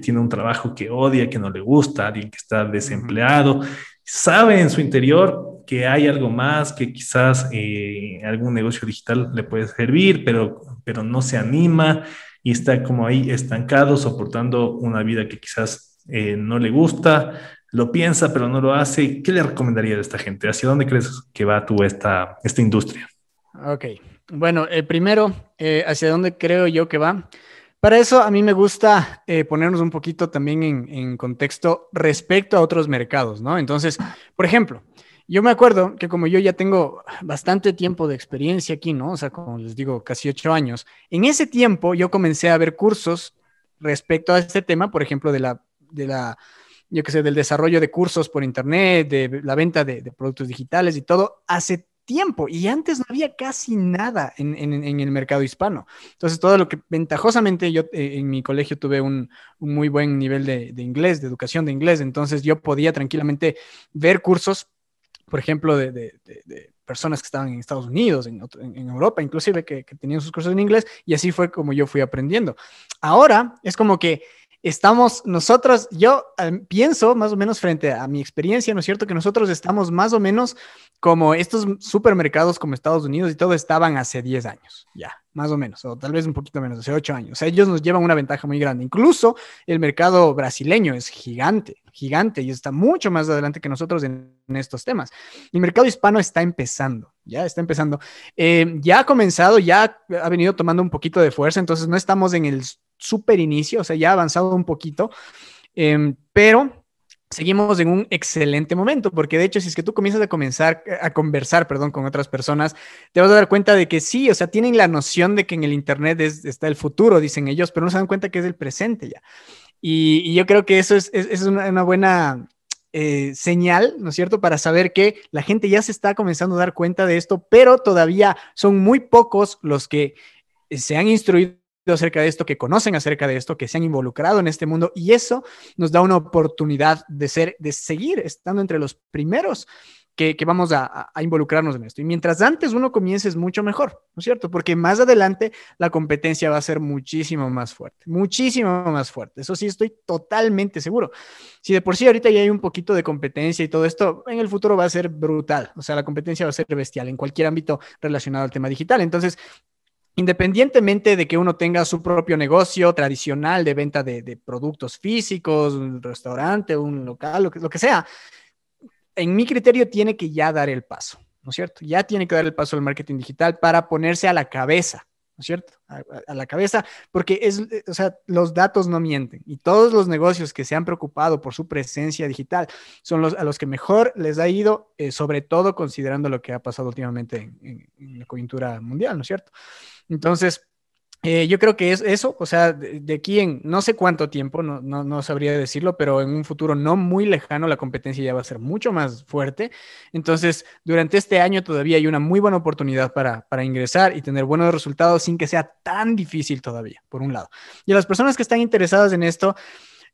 tiene un trabajo que odia, que no le gusta, alguien que está desempleado, sabe en su interior que hay algo más, que quizás eh, algún negocio digital le puede servir, pero, pero no se anima y está como ahí estancado, soportando una vida que quizás eh, no le gusta, lo piensa, pero no lo hace. ¿Qué le recomendaría a esta gente? ¿Hacia dónde crees que va tú esta, esta industria? Ok, bueno, eh, primero, eh, ¿hacia dónde creo yo que va? Para eso a mí me gusta eh, ponernos un poquito también en, en, contexto respecto a otros mercados, ¿no? Entonces, por ejemplo, yo me acuerdo que como yo ya tengo bastante tiempo de experiencia aquí, ¿no? O sea, como les digo, casi ocho años. En ese tiempo yo comencé a ver cursos respecto a este tema, por ejemplo, de la, de la yo qué sé, del desarrollo de cursos por internet, de la venta de, productos digitales y todo, hace tiempo. Y antes no había casi nada en, el mercado hispano. Entonces, todo lo que ventajosamente yo eh, en mi colegio tuve un, muy buen nivel de, de inglés, de educación de inglés, entonces yo podía tranquilamente ver cursos por ejemplo, de, personas que estaban en Estados Unidos, en, Europa, inclusive que, que, tenían sus cursos en inglés, y así fue como yo fui aprendiendo. Ahora es como que estamos nosotros, yo eh, pienso más o menos frente a mi experiencia, ¿no es cierto? Que nosotros estamos más o menos como estos supermercados como Estados Unidos y todo estaban hace 10 años, ya, más o menos, o tal vez un poquito menos, hace 8 años. O ellos nos llevan una ventaja muy grande. Incluso el mercado brasileño es gigante, gigante y está mucho más adelante que nosotros en, estos temas. El mercado hispano está empezando ya está empezando. Eh, ya ha comenzado, ya ha venido tomando un poquito de fuerza, entonces no estamos en el súper inicio, o sea, ya ha avanzado un poquito, em, pero seguimos en un excelente momento, porque de hecho, si es que tú comienzas a comenzar a conversar, perdón, con otras personas, te vas a dar cuenta de que sí, o sea, tienen la noción de que en el Internet está el futuro, dicen ellos, pero no se dan cuenta que es el presente ya. Y, yo creo que eso es, una, buena eh, señal, ¿no es cierto?, para saber que la gente ya se está comenzando a dar cuenta de esto, pero todavía son muy pocos los que se han instruido acerca de esto, que conocen acerca de esto, que se han involucrado en este mundo y eso nos da una oportunidad de ser, de seguir estando entre los primeros que, vamos a, a, involucrarnos en esto. Y mientras antes uno comience es mucho mejor, ¿no es cierto? Porque más adelante la competencia va a ser muchísimo más fuerte, muchísimo más fuerte. Eso sí, estoy totalmente seguro. Si de por sí ahorita ya hay un poquito de competencia y todo esto, en el futuro va a ser brutal. O sea, la competencia va a ser bestial en cualquier ámbito relacionado al tema digital. Entonces, independientemente de que uno tenga su propio negocio tradicional de venta de, productos físicos, un restaurante, un local, lo que, lo que, sea, en mi criterio tiene que ya dar el paso, ¿no es cierto? Ya tiene que dar el paso al marketing digital para ponerse a la cabeza ¿no es cierto? A, la cabeza, porque es, eh, o sea, los datos no mienten y todos los negocios que se han preocupado por su presencia digital son los a los que mejor les ha ido, eh, sobre todo considerando lo que ha pasado últimamente en, la coyuntura mundial, ¿no es cierto? Entonces, eh, yo creo que es eso, o sea, de, aquí en no sé cuánto tiempo, no, no, sabría decirlo, pero en un futuro no muy lejano la competencia ya va a ser mucho más fuerte. Entonces, durante este año todavía hay una muy buena oportunidad para, para ingresar y tener buenos resultados sin que sea tan difícil todavía, por un lado. Y a las personas que están interesadas en esto,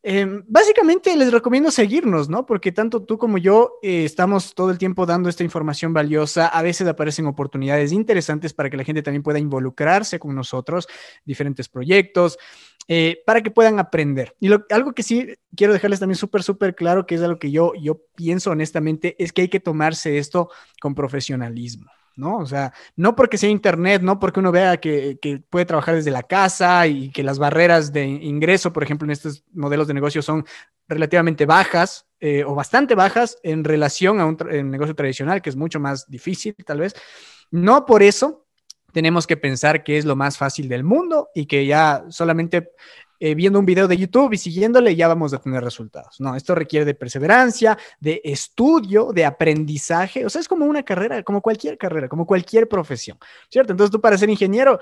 Em, básicamente les recomiendo seguirnos, ¿no? Porque tanto tú como yo eh, estamos todo el tiempo dando esta información valiosa. A veces aparecen oportunidades interesantes para que la gente también pueda involucrarse con nosotros, diferentes proyectos, eh, para que puedan aprender. Y algo que sí quiero dejarles también súper, súper claro, que es algo que yo, yo pienso honestamente, es que hay que tomarse esto con profesionalismo. ¿no? O sea, no porque sea Internet, no porque uno vea que, puede trabajar desde la casa y que las barreras de ingreso, por ejemplo, en estos modelos de negocio son relativamente bajas eh, o bastante bajas en relación a un negocio tradicional, que es mucho más difícil tal vez. No por eso tenemos que pensar que es lo más fácil del mundo y que ya solamente eh, viendo un video de YouTube y siguiéndole, ya vamos a tener resultados. No, esto requiere de perseverancia, de estudio, de aprendizaje. O sea, es como una carrera, como cualquier carrera, como cualquier profesión, ¿cierto? Entonces tú para ser ingeniero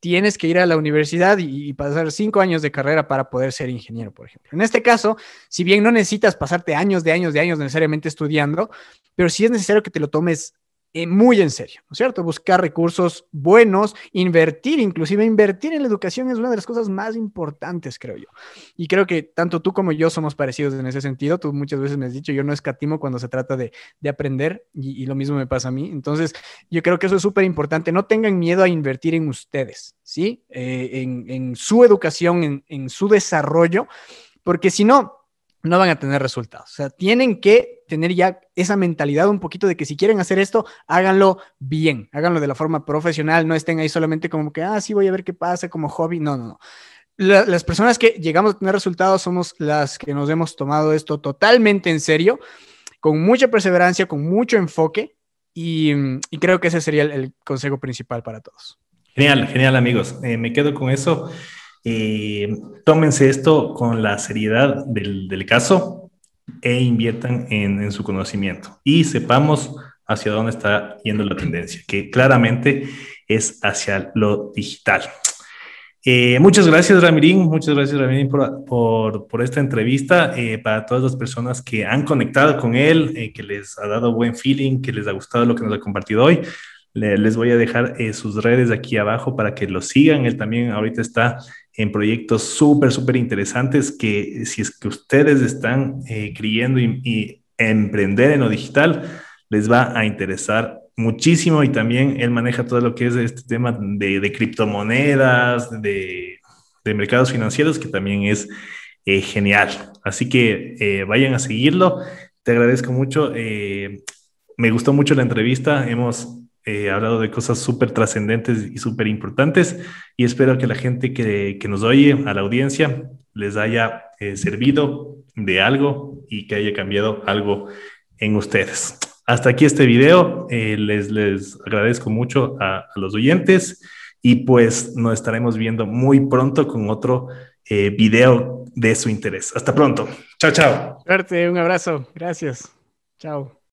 tienes que ir a la universidad y, y, pasar cinco años de carrera para poder ser ingeniero, por ejemplo. En este caso, si bien no necesitas pasarte años de años de años necesariamente estudiando, pero sí es necesario que te lo tomes eh, muy en serio, ¿no es cierto? Buscar recursos buenos, invertir, inclusive invertir en la educación es una de las cosas más importantes, creo yo. Y creo que tanto tú como yo somos parecidos en ese sentido. Tú muchas veces me has dicho, yo no escatimo cuando se trata de, aprender y, lo mismo me pasa a mí. Entonces, yo creo que eso es súper importante. No tengan miedo a invertir en ustedes, ¿sí? Eh, en, su educación, en, en su desarrollo, porque si no, no van a tener resultados. O sea, tienen que tener ya esa mentalidad un poquito de que si quieren hacer esto, háganlo bien, háganlo de la forma profesional, no estén ahí solamente como que, ah, sí, voy a ver qué pasa como hobby, no, no, no. las personas que llegamos a tener resultados somos las que nos hemos tomado esto totalmente en serio, con mucha perseverancia, con mucho enfoque, y, creo que ese sería el, consejo principal para todos. Genial, genial amigos, eh, me quedo con eso. Eh, tómense esto con la seriedad del, del caso, e inviertan en, su conocimiento y sepamos hacia dónde está yendo la tendencia, que claramente es hacia lo digital. Eh, muchas gracias, Ramirín. Muchas gracias, Ramirín, por, esta entrevista. Eh, para todas las personas que han conectado con él, eh, que les ha dado buen feeling, que les ha gustado lo que nos ha compartido hoy, les voy a dejar sus redes aquí abajo para que lo sigan. Él también ahorita está en proyectos súper, súper interesantes que si es que ustedes están eh, creyendo y, emprender en lo digital, les va a interesar muchísimo y también él maneja todo lo que es este tema de, criptomonedas, de, mercados financieros, que también es eh, genial. Así que eh, vayan a seguirlo. Te agradezco mucho. me gustó mucho la entrevista. Hemos hablado de cosas súper trascendentes y súper importantes y espero que la gente que, que nos oye, a la audiencia, les haya eh, servido de algo y que haya cambiado algo en ustedes. Hasta aquí este video. Eh, les, les agradezco mucho a, los oyentes y pues nos estaremos viendo muy pronto con otro eh, video de su interés. Hasta pronto. Chao, chao. Suerte, un abrazo. Gracias. Chao.